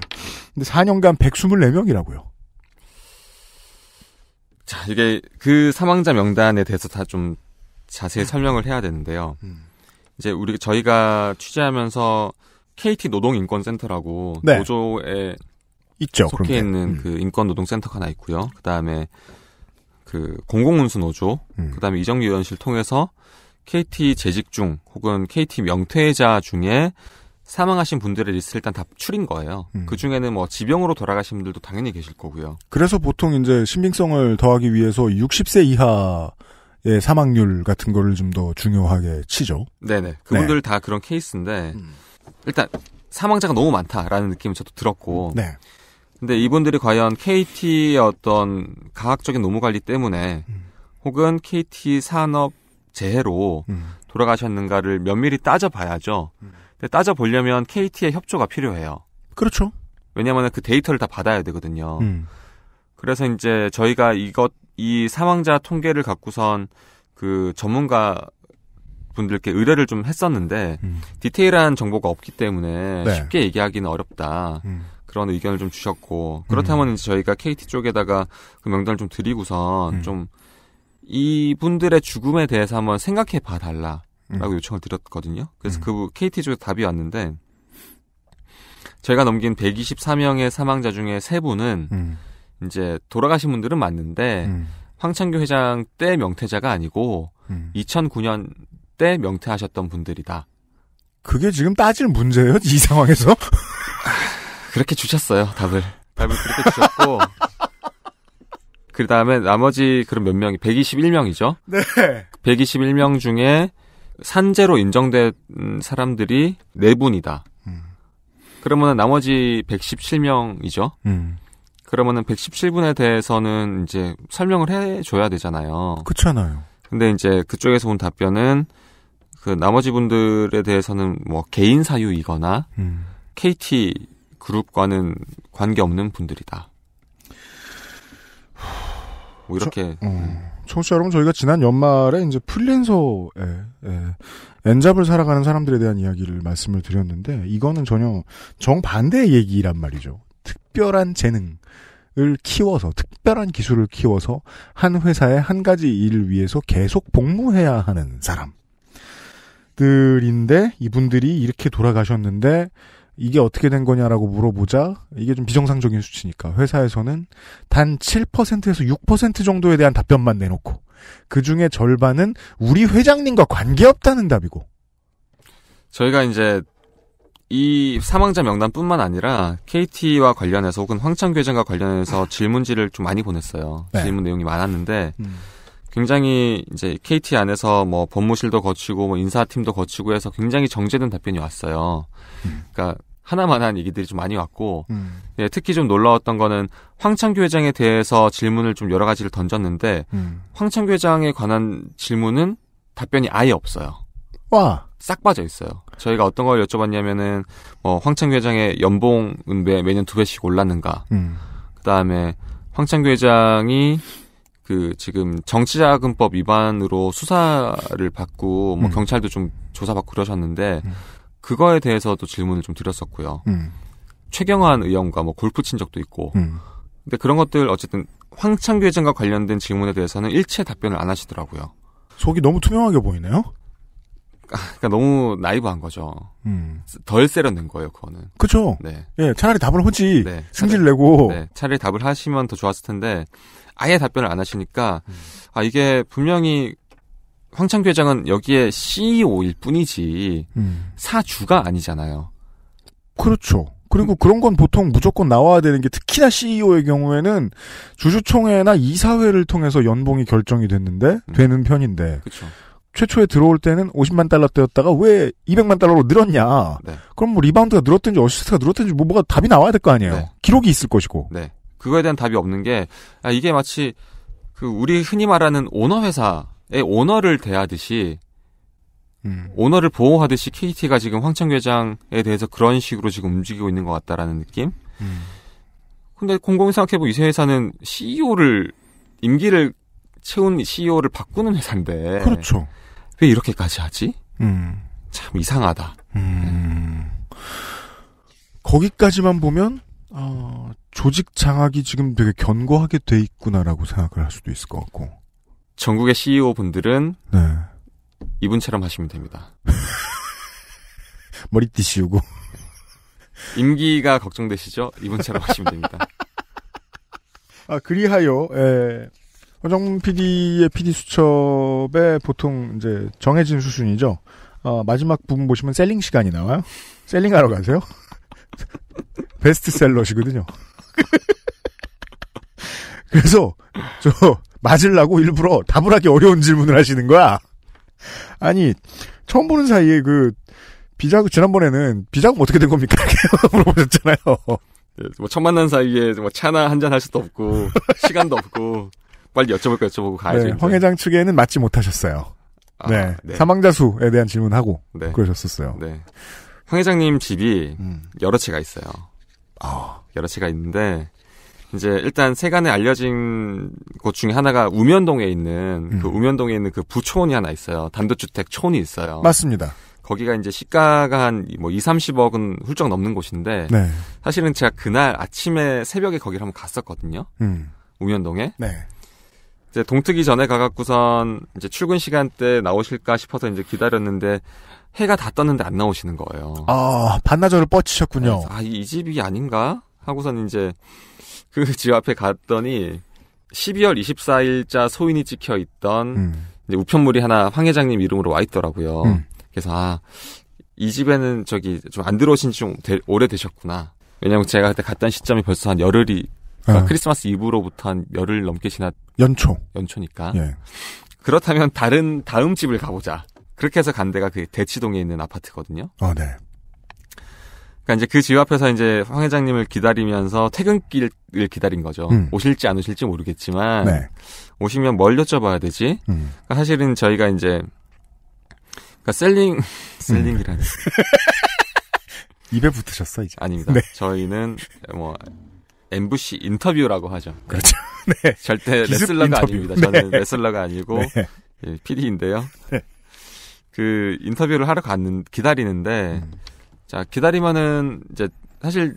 근데 4년간 124명이라고요. 자, 이게 그 사망자 명단에 대해서 다 좀 자세히 음. 설명을 해야 되는데요. 음. 이제 우리 저희가 취재하면서 KT 노동인권센터라고 네. 노조에 있죠. 속해 그런데. 있는 음. 그 인권노동센터가 하나 있고요. 그다음에 그 공공운수 노조, 음. 그다음에 이정규 의원실 통해서 KT 재직 중 혹은 KT 명퇴자 중에 사망하신 분들의 리스트 일단 다 추린 거예요. 음. 그 중에는 뭐 지병으로 돌아가신 분들도 당연히 계실 거고요. 그래서 보통 이제 신빙성을 더하기 위해서 60세 이하의 사망률 같은 거를 좀 더 중요하게 치죠. 네네. 그분들 네. 다 그런 케이스인데 음. 일단 사망자가 너무 많다라는 느낌을 저도 들었고. 네. 근데 이분들이 과연 KT의 어떤 과학적인 노무 관리 때문에 음. 혹은 KT 산업 재해로 음. 돌아가셨는가를 면밀히 따져봐야죠. 음. 근데 따져보려면 KT의 협조가 필요해요. 그렇죠. 왜냐하면 그 데이터를 다 받아야 되거든요. 음. 그래서 이제 저희가 이것 이 사망자 통계를 갖고선 그 전문가 분들께 의뢰를 좀 했었는데 음. 디테일한 정보가 없기 때문에 네. 쉽게 얘기하기는 어렵다. 음. 그런 의견을 좀 주셨고 그렇다면 음. 저희가 KT 쪽에다가 그 명단을 좀 드리고선 음. 좀 이분들의 죽음에 대해서 한번 생각해 봐 달라라고 음. 요청을 드렸거든요. 그래서 음. 그 KT 쪽에서 답이 왔는데 제가 넘긴 124명의 사망자 중에 세 분은 음. 이제 돌아가신 분들은 맞는데 음. 황창규 회장 때 명퇴자가 아니고 음. 2009년 때 명퇴하셨던 분들이다. 그게 지금 따질 문제예요? 이 상황에서? 아, 그렇게 주셨어요, 답을. (laughs) 답을 그렇게 주셨고 그 다음에 나머지 그럼 몇 명이 121명이죠. 네. 121명 중에 산재로 인정된 사람들이 네 분이다. 그러면 나머지 117명이죠. 음. 그러면은 117분에 음. 대해서는 이제 설명을 해줘야 되잖아요. 그렇잖아요. 근데 이제 그쪽에서 온 답변은 그 나머지 분들에 대해서는 뭐 개인 사유이거나 음. KT 그룹과는 관계 없는 분들이다. 뭐 이렇게. 저, 음. 음. 청취자 여러분 저희가 지난 연말에 이제 프리랜서에 예, 엔잡을 살아가는 사람들에 대한 이야기를 말씀을 드렸는데 이거는 전혀 정반대의 얘기란 말이죠. 특별한 재능. 을 키워서 특별한 기술을 키워서 한 회사의 한 가지 일을 위해서 계속 복무해야 하는 사람들인데 이분들이 이렇게 돌아가셨는데 이게 어떻게 된 거냐라고 물어보자 이게 좀 비정상적인 수치니까 회사에서는 단 7%에서 6% 정도에 대한 답변만 내놓고 그 중에 절반은 우리 회장님과 관계없다는 답이고 저희가 이제 이 사망자 명단뿐만 아니라 KT와 관련해서 혹은 황창규 회장과 관련해서 질문지를 좀 많이 보냈어요. 네. 질문 내용이 많았는데 음. 굉장히 이제 KT 안에서 뭐 법무실도 거치고 뭐 인사팀도 거치고 해서 굉장히 정제된 답변이 왔어요. 음. 그러니까 하나만한 얘기들이 좀 많이 왔고 음. 예, 특히 좀 놀라웠던 거는 황창규 회장에 대해서 질문을 좀 여러 가지를 던졌는데 음. 황창규 회장에 관한 질문은 답변이 아예 없어요. 와. 싹 빠져 있어요. 저희가 어떤 걸 여쭤봤냐면은 뭐 황창규 회장의 연봉은 배 매년 두 배씩 올랐는가. 음. 그다음에 황창규 회장이 그 지금 정치자금법 위반으로 수사를 받고 뭐 음. 경찰도 좀 조사받고 그러셨는데 음. 그거에 대해서도 질문을 좀 드렸었고요. 음. 최경환 의원과 뭐 골프 친 적도 있고. 음. 근데 그런 것들 어쨌든 황창규 회장과 관련된 질문에 대해서는 일체 답변을 안 하시더라고요. 속이 너무 투명하게 보이네요. 아, 그러니까 너무 나이브한 거죠. 음. 덜 세련된 거예요, 그거는. 그렇죠. 네. 예, 차라리 답을 하지. 네, 승질 내고. 네, 차라리 답을 하시면 더 좋았을 텐데 아예 답변을 안 하시니까 음. 아 이게 분명히 황창규 회장은 여기에 CEO일 뿐이지 음. 사주가 아니잖아요. 그렇죠. 그리고 그런 건 보통 무조건 나와야 되는 게 특히나 CEO의 경우에는 주주총회나 이사회를 통해서 연봉이 결정이 됐는데 음. 되는 편인데 그쵸. 최초에 들어올 때는 50만 달러대였다가 왜 200만 달러로 늘었냐? 네. 그럼 뭐 리바운드가 늘었든지 어시스트가 늘었든지 뭐 뭐가 답이 나와야 될 거 아니에요. 네. 기록이 있을 것이고. 네. 그거에 대한 답이 없는 게 아, 이게 마치 그 우리 흔히 말하는 오너 회사 오너를 대하듯이 음. 오너를 보호하듯이 KT가 지금 황창 회장에 대해서 그런 식으로 지금 움직이고 있는 것 같다라는 느낌. 음. 근데 공공이 생각해보면 이 회사는 CEO를 임기를 채운 CEO를 바꾸는 회사인데. 그렇죠. 왜 이렇게까지 하지? 음. 참 이상하다. 음. 거기까지만 보면 어, 조직 장악이 지금 되게 견고하게 돼 있구나라고 생각을 할 수도 있을 것 같고. 전국의 CEO 분들은 네. 이분처럼 하시면 됩니다. (laughs) 머리띠 씌우고 (laughs) 임기가 걱정되시죠? 이분처럼 하시면 됩니다. (laughs) 아 그리하여 예. 허정 PD의 PD 수첩에 보통 이제 정해진 수순이죠. 어, 마지막 부분 보시면 셀링 시간이 나와요. 셀링하러 가세요. 베스트셀러시거든요. 그래서 저 맞으려고 일부러 답을 하기 어려운 질문을 하시는 거야. 아니, 처음 보는 사이에 그, 비자금, 지난번에는 비자금 어떻게 된 겁니까? (laughs) 이렇게 물어보셨잖아요. 예, 뭐, 처음 만난 사이에 뭐 차나 한잔 할 수도 없고, (laughs) 시간도 없고, 빨리 여쭤볼까 여쭤보고 가야죠. 네, 황 회장 측에는 맞지 못하셨어요. 아, 네, 네, 사망자 수에 대한 질문하고, 네. 그러셨었어요. 네. 황 회장님 집이 음. 여러 채가 있어요. 아. 여러 채가 있는데, 이제 일단 세간에 알려진 곳 중에 하나가 우면동에 있는 음. 그 우면동에 있는 그 부촌이 하나 있어요. 단독주택 촌이 있어요. 맞습니다. 거기가 이제 시가가 한 뭐 2, 30억은 훌쩍 넘는 곳인데 네. 사실은 제가 그날 아침에 새벽에 거기를 한번 갔었거든요. 음. 우면동에. 네. 이제 동트기 전에 가갖고선 이제 출근 시간 대 나오실까 싶어서 이제 기다렸는데 해가 다 떴는데 안 나오시는 거예요. 아 반나절을 뻗치셨군요. 아이 집이 아닌가 하고선 이제 그집 앞에 갔더니 12월 24일자 소인이 찍혀 있던 음. 우편물이 하나 황 회장님 이름으로 와 있더라고요. 음. 그래서 아, 이 집에는 저기 좀 안 들어오신 지 좀 오래되셨구나. 왜냐면 제가 그때 갔던 시점이 벌써 한 열흘이 그러니까 네. 크리스마스 이브로부터 한 열흘 넘게 지났 연초 연초니까 예. 그렇다면 다른 다음 집을 가보자 그렇게 해서 간 데가 그 대치동에 있는 아파트거든요. 아 네. 그러니까 이제 그집 앞에서 이제 황 회장님을 기다리면서 퇴근길을 기다린 거죠. 음. 오실지 안 오실지 모르겠지만 네. 오시면 뭘 여쭤봐야 되지? 음. 그러니까 사실은 저희가 이제 그러니까 셀링 음. 셀링이라는 (laughs) 입에 붙으셨어 이제 아닙니다. 네. 저희는 뭐 MBC 인터뷰라고 하죠. 네. 그렇죠. (laughs) 네. 절대 레슬러가 인터뷰. 아닙니다. 저는 네. 레슬러가 아니고 네. PD인데요. 예, 네. 그 인터뷰를 하러 갔는 기다리는데 음. 자, 기다리면은 이제 사실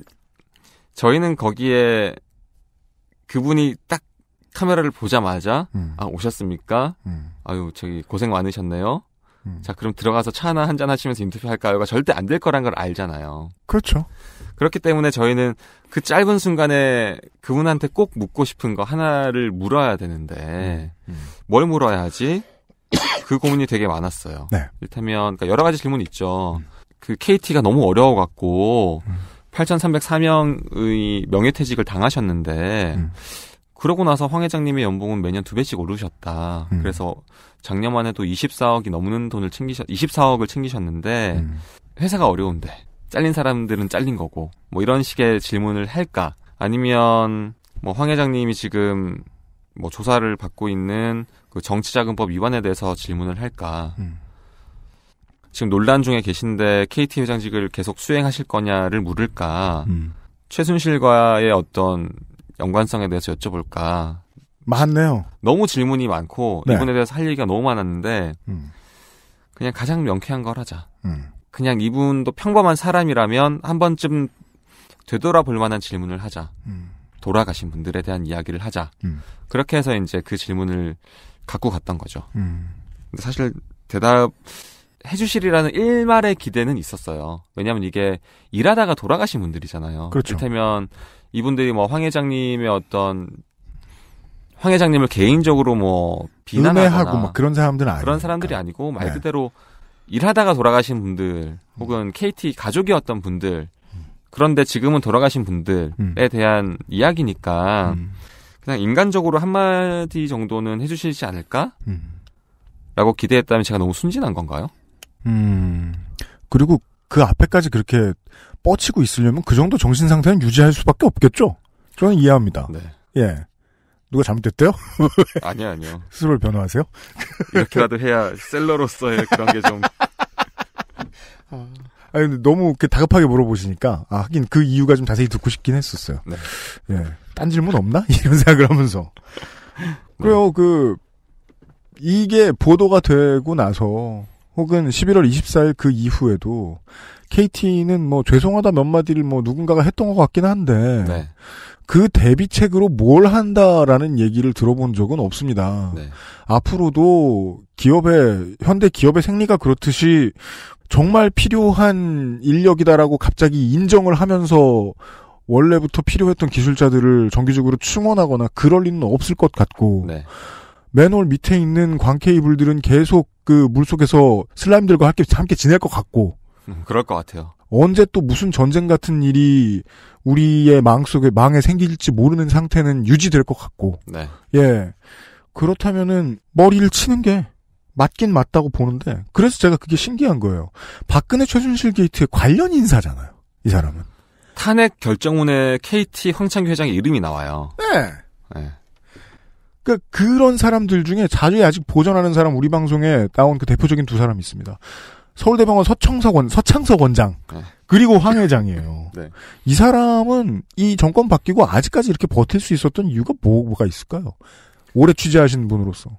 저희는 거기에 그분이 딱 카메라를 보자마자 음. 아 오셨습니까? 음. 아유 저기 고생 많으셨네요. 음. 자 그럼 들어가서 차 하나 한잔 하시면서 인터뷰 할까요?가 절대 안 될 거란 걸 알잖아요. 그렇죠. 그렇기 때문에 저희는 그 짧은 순간에 그분한테 꼭 묻고 싶은 거 하나를 물어야 되는데 음. 음. 뭘 물어야 하지? (coughs) 그 고민이 되게 많았어요. 네. 일테면 그러니까 여러 가지 질문이 있죠. 음. 그 KT가 너무 어려워갖고 음. 8,304명의 명예퇴직을 당하셨는데 음. 그러고 나서 황 회장님의 연봉은 매년 두 배씩 오르셨다. 음. 그래서 작년만 해도 24억이 넘는 돈을 챙기셨 24억을 챙기셨는데 음. 회사가 어려운데 잘린 사람들은 잘린 거고 뭐 이런 식의 질문을 할까 아니면 뭐 황 회장님이 지금 뭐 조사를 받고 있는 그 정치자금법 위반에 대해서 질문을 할까. 음. 지금 논란 중에 계신데 KT 회장직을 계속 수행하실 거냐를 물을까 음. 최순실과의 어떤 연관성에 대해서 여쭤볼까 많네요. 너무 질문이 많고 네. 이분에 대해서 할 얘기가 너무 많았는데 음. 그냥 가장 명쾌한 걸 하자. 음. 그냥 이분도 평범한 사람이라면 한 번쯤 되돌아볼 만한 질문을 하자. 음. 돌아가신 분들에 대한 이야기를 하자. 음. 그렇게 해서 이제 그 질문을 갖고 갔던 거죠. 음. 근데 사실 대답 해주시리라는 일말의 기대는 있었어요. 왜냐하면 이게 일하다가 돌아가신 분들이잖아요. 그렇죠. 이를테면 이분들이 뭐 황 회장님의 어떤 황 회장님을 개인적으로 뭐비난하고막 그런 사람들은 아니 그런 사람들이 아니고 말 네. 그대로 네. 일하다가 돌아가신 분들 혹은 KT 가족이었던 분들 그런데 지금은 돌아가신 분들에 음. 대한 이야기니까 음. 그냥 인간적으로 한마디 정도는 해주시지 않을까? 음. 라고 기대했다면 제가 너무 순진한 건가요? 음. 그리고 그 앞에까지 그렇게 뻗치고 있으려면 그 정도 정신 상태는 유지할 수밖에 없겠죠. 저는 이해합니다. 네. 예. 누가 잘못됐대요? (laughs) 아니요, 아니요. 스스로 변호하세요? 이렇게라도 해야 셀러로서의 그런 게 좀. 아 근데 너무 이렇게 다급하게 물어보시니까, 아, 하긴 그 이유가 좀 자세히 듣고 싶긴 했었어요. 네. 예. 딴 질문 없나? (laughs) 이런 생각을 하면서. 네. 그래요, 네. 그, 이게 보도가 되고 나서, 혹은 11월 24일 그 이후에도 KT는 뭐 죄송하다 몇 마디를 뭐 누군가가 했던 것 같긴 한데 네. 그 대비책으로 뭘 한다라는 얘기를 들어본 적은 없습니다. 네. 앞으로도 기업의 현대 기업의 생리가 그렇듯이 정말 필요한 인력이다라고 갑자기 인정을 하면서 원래부터 필요했던 기술자들을 정기적으로 충원하거나 그럴 리는 없을 것 같고 네. 맨홀 밑에 있는 광 케이블들은 계속 그 물속에서 슬라임들과 함께, 함께 지낼 것 같고. 음, 그럴 것 같아요. 언제 또 무슨 전쟁 같은 일이 우리의 망 속에 망에 생길지 모르는 상태는 유지될 것 같고. 네. 예. 그렇다면은 머리를 치는 게 맞긴 맞다고 보는데 그래서 제가 그게 신기한 거예요. 박근혜 최준실 게이트의 관련 인사잖아요. 이 사람은. 탄핵 결정문에 KT 황창규 회장의 이름이 나와요. 네. 네. 그러니까 그런 사람들 중에 자주 에 아직 보전하는 사람 우리 방송에 나온 그 대표적인 두 사람이 있습니다. 서울대병원 서청석원 서창석 원장 네. 그리고 황 회장이에요. (laughs) 네. 이 사람은 이 정권 바뀌고 아직까지 이렇게 버틸 수 있었던 이유가 뭐, 뭐가 있을까요? 오래 취재하신 분으로서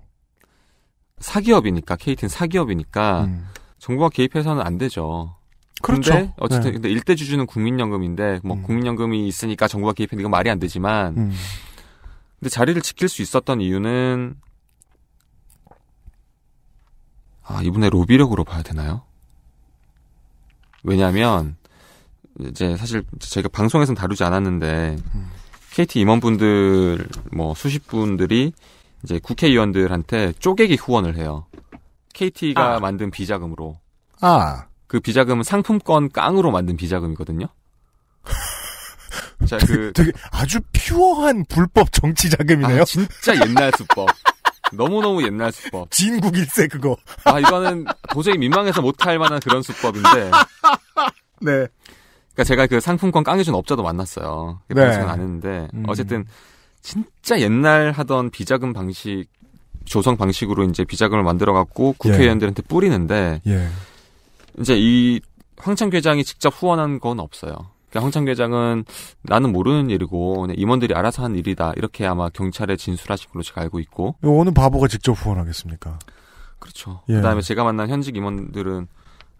사기업이니까 KT는 사기업이니까 음. 정부가 개입해서는 안 되죠. 그렇죠. 어쨌든 네. 근데 일대 주주는 국민연금인데 뭐 음. 국민연금이 있으니까 정부가 개입했는 건 말이 안 되지만 음. 근데 자리를 지킬 수 있었던 이유는 아, 이분의 로비력으로 봐야 되나요? 왜냐하면 이제 사실 저희가 방송에서는 다루지 않았는데 KT 임원분들 뭐 수십 분들이 이제 국회의원들한테 쪼개기 후원을 해요. KT가 아. 만든 비자금으로. 아. 그 비자금은 상품권 깡으로 만든 비자금이거든요. 자, 그. (laughs) 되게 아주 퓨어한 불법 정치 자금이네요. 아, 진짜 옛날 수법. 너무너무 옛날 수법. 진국 일세 그거. 아, 이거는 도저히 민망해서 못할 만한 그런 수법인데. (laughs) 네. 그니까 제가 그 상품권 깡해준 업자도 만났어요. 그 네. 아는데. 음. 어쨌든, 진짜 옛날 하던 비자금 방식, 조성 방식으로 이제 비자금을 만들어갖고 예. 국회의원들한테 뿌리는데. 예. 이제 이 황창 회장이 직접 후원한 건 없어요. 그러니까 황창 회장은 나는 모르는 일이고 임원들이 알아서 한 일이다 이렇게 아마 경찰에 진술하신 걸로 제가 알고 있고 어느 바보가 직접 후원하겠습니까? 그렇죠. 예. 그다음에 제가 만난 현직 임원들은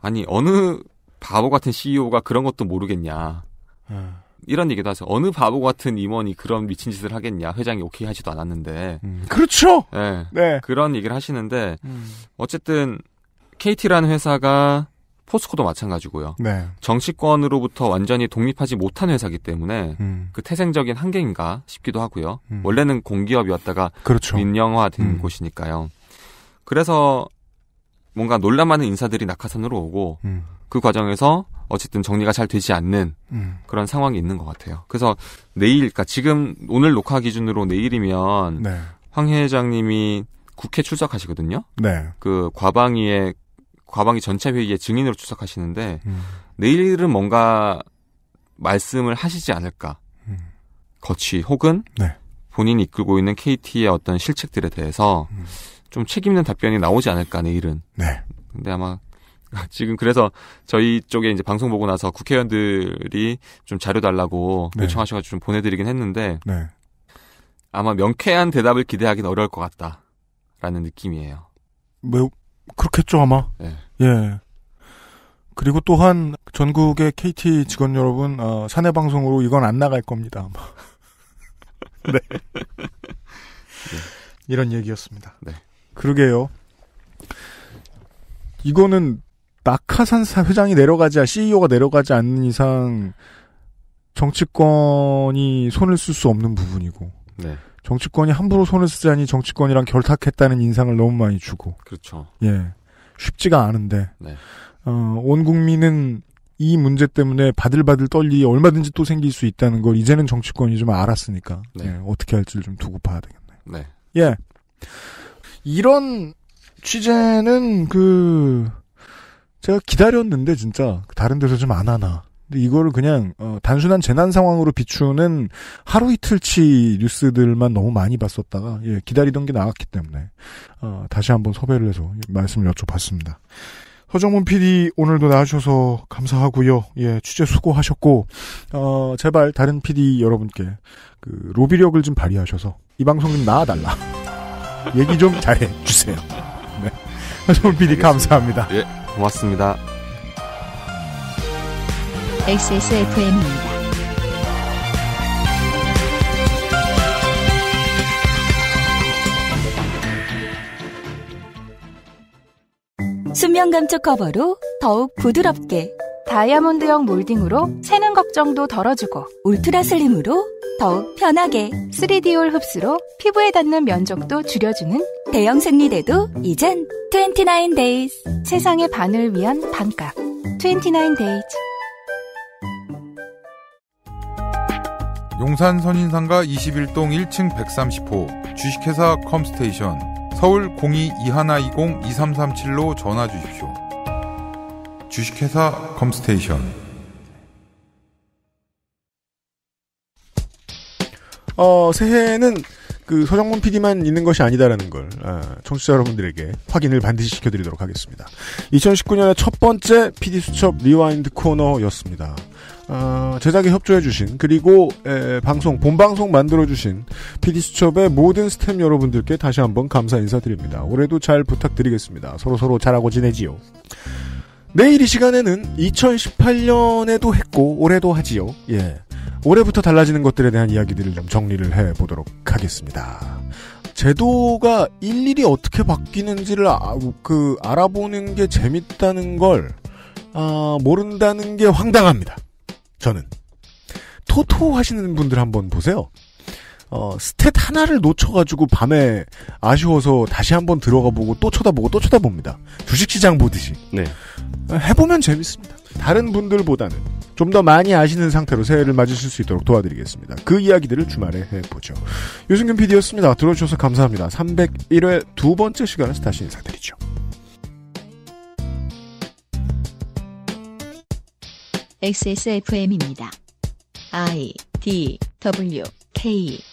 아니 어느 바보 같은 CEO가 그런 것도 모르겠냐. 음. 이런 얘기도 하세요. 어느 바보 같은 임원이 그런 미친 짓을 하겠냐. 회장이 오케이 하지도 않았는데. 음. 그렇죠. 네. 네. 그런 얘기를 하시는데 음. 어쨌든 KT라는 회사가 포스코도 마찬가지고요. 네. 정치권으로부터 완전히 독립하지 못한 회사기 때문에 음. 그 태생적인 한계인가 싶기도 하고요. 음. 원래는 공기업이었다가 그렇죠. 민영화된 음. 곳이니까요. 그래서 뭔가 논란 많은 인사들이 낙하산으로 오고 음. 그 과정에서 어쨌든 정리가 잘 되지 않는 음. 그런 상황이 있는 것 같아요. 그래서 내일, 그러니까 지금 오늘 녹화 기준으로 내일이면 네. 황 회장님이 국회 출석하시거든요. 네. 그과방위에 과방위 전체 회의에 증인으로 출석하시는데 음. 내일은 뭔가 말씀을 하시지 않을까. 음. 거치 혹은 네. 본인이 이끌고 있는 KT의 어떤 실책들에 대해서 음. 좀 책임있는 답변이 나오지 않을까 내일은. 네. 근데 아마 (laughs) 지금 그래서 저희 쪽에 이제 방송 보고 나서 국회의원들이 좀 자료 달라고 네. 요청하셔가지고 좀 보내드리긴 했는데 네. 아마 명쾌한 대답을 기대하기는 어려울 것 같다라는 느낌이에요. 매우 뭐, 그렇겠죠 아마. 네. 예. 그리고 또한 전국의 KT 직원 여러분 어, 사내 방송으로 이건 안 나갈 겁니다 아마. (laughs) 네. 네. 이런 얘기였습니다. 네. 그러게요. 이거는 낙하산사 회장이 내려가지 CEO가 내려가지 않는 이상 정치권이 손을 쓸 수 없는 부분이고 네. 정치권이 함부로 손을 쓰자니 정치권이랑 결탁했다는 인상을 너무 많이 주고. 그렇죠. 예. 쉽지가 않은데. 네. 어, 온 국민은 이 문제 때문에 바들바들 떨리 얼마든지 또 생길 수 있다는 걸 이제는 정치권이 좀 알았으니까. 네. 예, 어떻게 할지를 좀 두고 봐야 되겠네요. 네. 예. 이런 취재는 그, 제가 기다렸는데 진짜 다른 데서 좀 안 하나. 근데 이거를 그냥 어, 단순한 재난 상황으로 비추는 하루 이틀치 뉴스들만 너무 많이 봤었다가 예, 기다리던 게 나왔기 때문에 어, 다시 한번 섭외를 해서 말씀을 여쭤봤습니다. 서정문 PD 오늘도 나와주셔서 감사하고요. 예, 취재 수고하셨고 어, 제발 다른 PD 여러분께 그 로비력을 좀 발휘하셔서 이 방송 좀 나와달라. 얘기 좀 잘해 주세요. 네. 서정문 PD 알겠습니다. 감사합니다. 예, 고맙습니다. XSFM입니다. 수면 감촉 커버로 더욱 부드럽게 다이아몬드형 몰딩으로 새는 걱정도 덜어주고 울트라 슬림으로 더욱 편하게 3D올 흡수로 피부에 닿는 면적도 줄여주는 대형 생리대도 이젠 29days 세상의 반을 위한 반값 29days 용산 선인상가 21동 1층 130호 주식회사 컴스테이션 서울 02-2120-2337로 전화 주십시오. 주식회사 컴스테이션 어, 새해에는 그 서정문 PD만 있는 것이 아니다라는 걸 아, 청취자 여러분들에게 확인을 반드시 시켜드리도록 하겠습니다. 2019년의 첫 번째 PD 수첩 리와인드 코너였습니다. 어, 제작에 협조해주신 그리고 에, 방송 본방송 만들어주신 PD수첩의 모든 스탭 여러분들께 다시 한번 감사 인사드립니다. 올해도 잘 부탁드리겠습니다. 서로 서로 잘하고 지내지요. 내일 이 시간에는 2018년에도 했고 올해도 하지요. 예. 올해부터 달라지는 것들에 대한 이야기들을 좀 정리를 해 보도록 하겠습니다. 제도가 일일이 어떻게 바뀌는지를 아, 그 알아보는 게 재밌다는 걸 아, 모른다는 게 황당합니다. 저는. 토토 하시는 분들 한번 보세요. 어, 스탯 하나를 놓쳐가지고 밤에 아쉬워서 다시 한번 들어가 보고 또 쳐다보고 또 쳐다봅니다. 주식시장 보듯이. 네. 어, 해보면 재밌습니다. 다른 분들보다는 좀 더 많이 아시는 상태로 새해를 맞으실 수 있도록 도와드리겠습니다. 그 이야기들을 주말에 해보죠. 유승균 PD였습니다. 들어주셔서 감사합니다. 301회 두 번째 시간에서 다시 인사드리죠. XSFM입니다. I D W K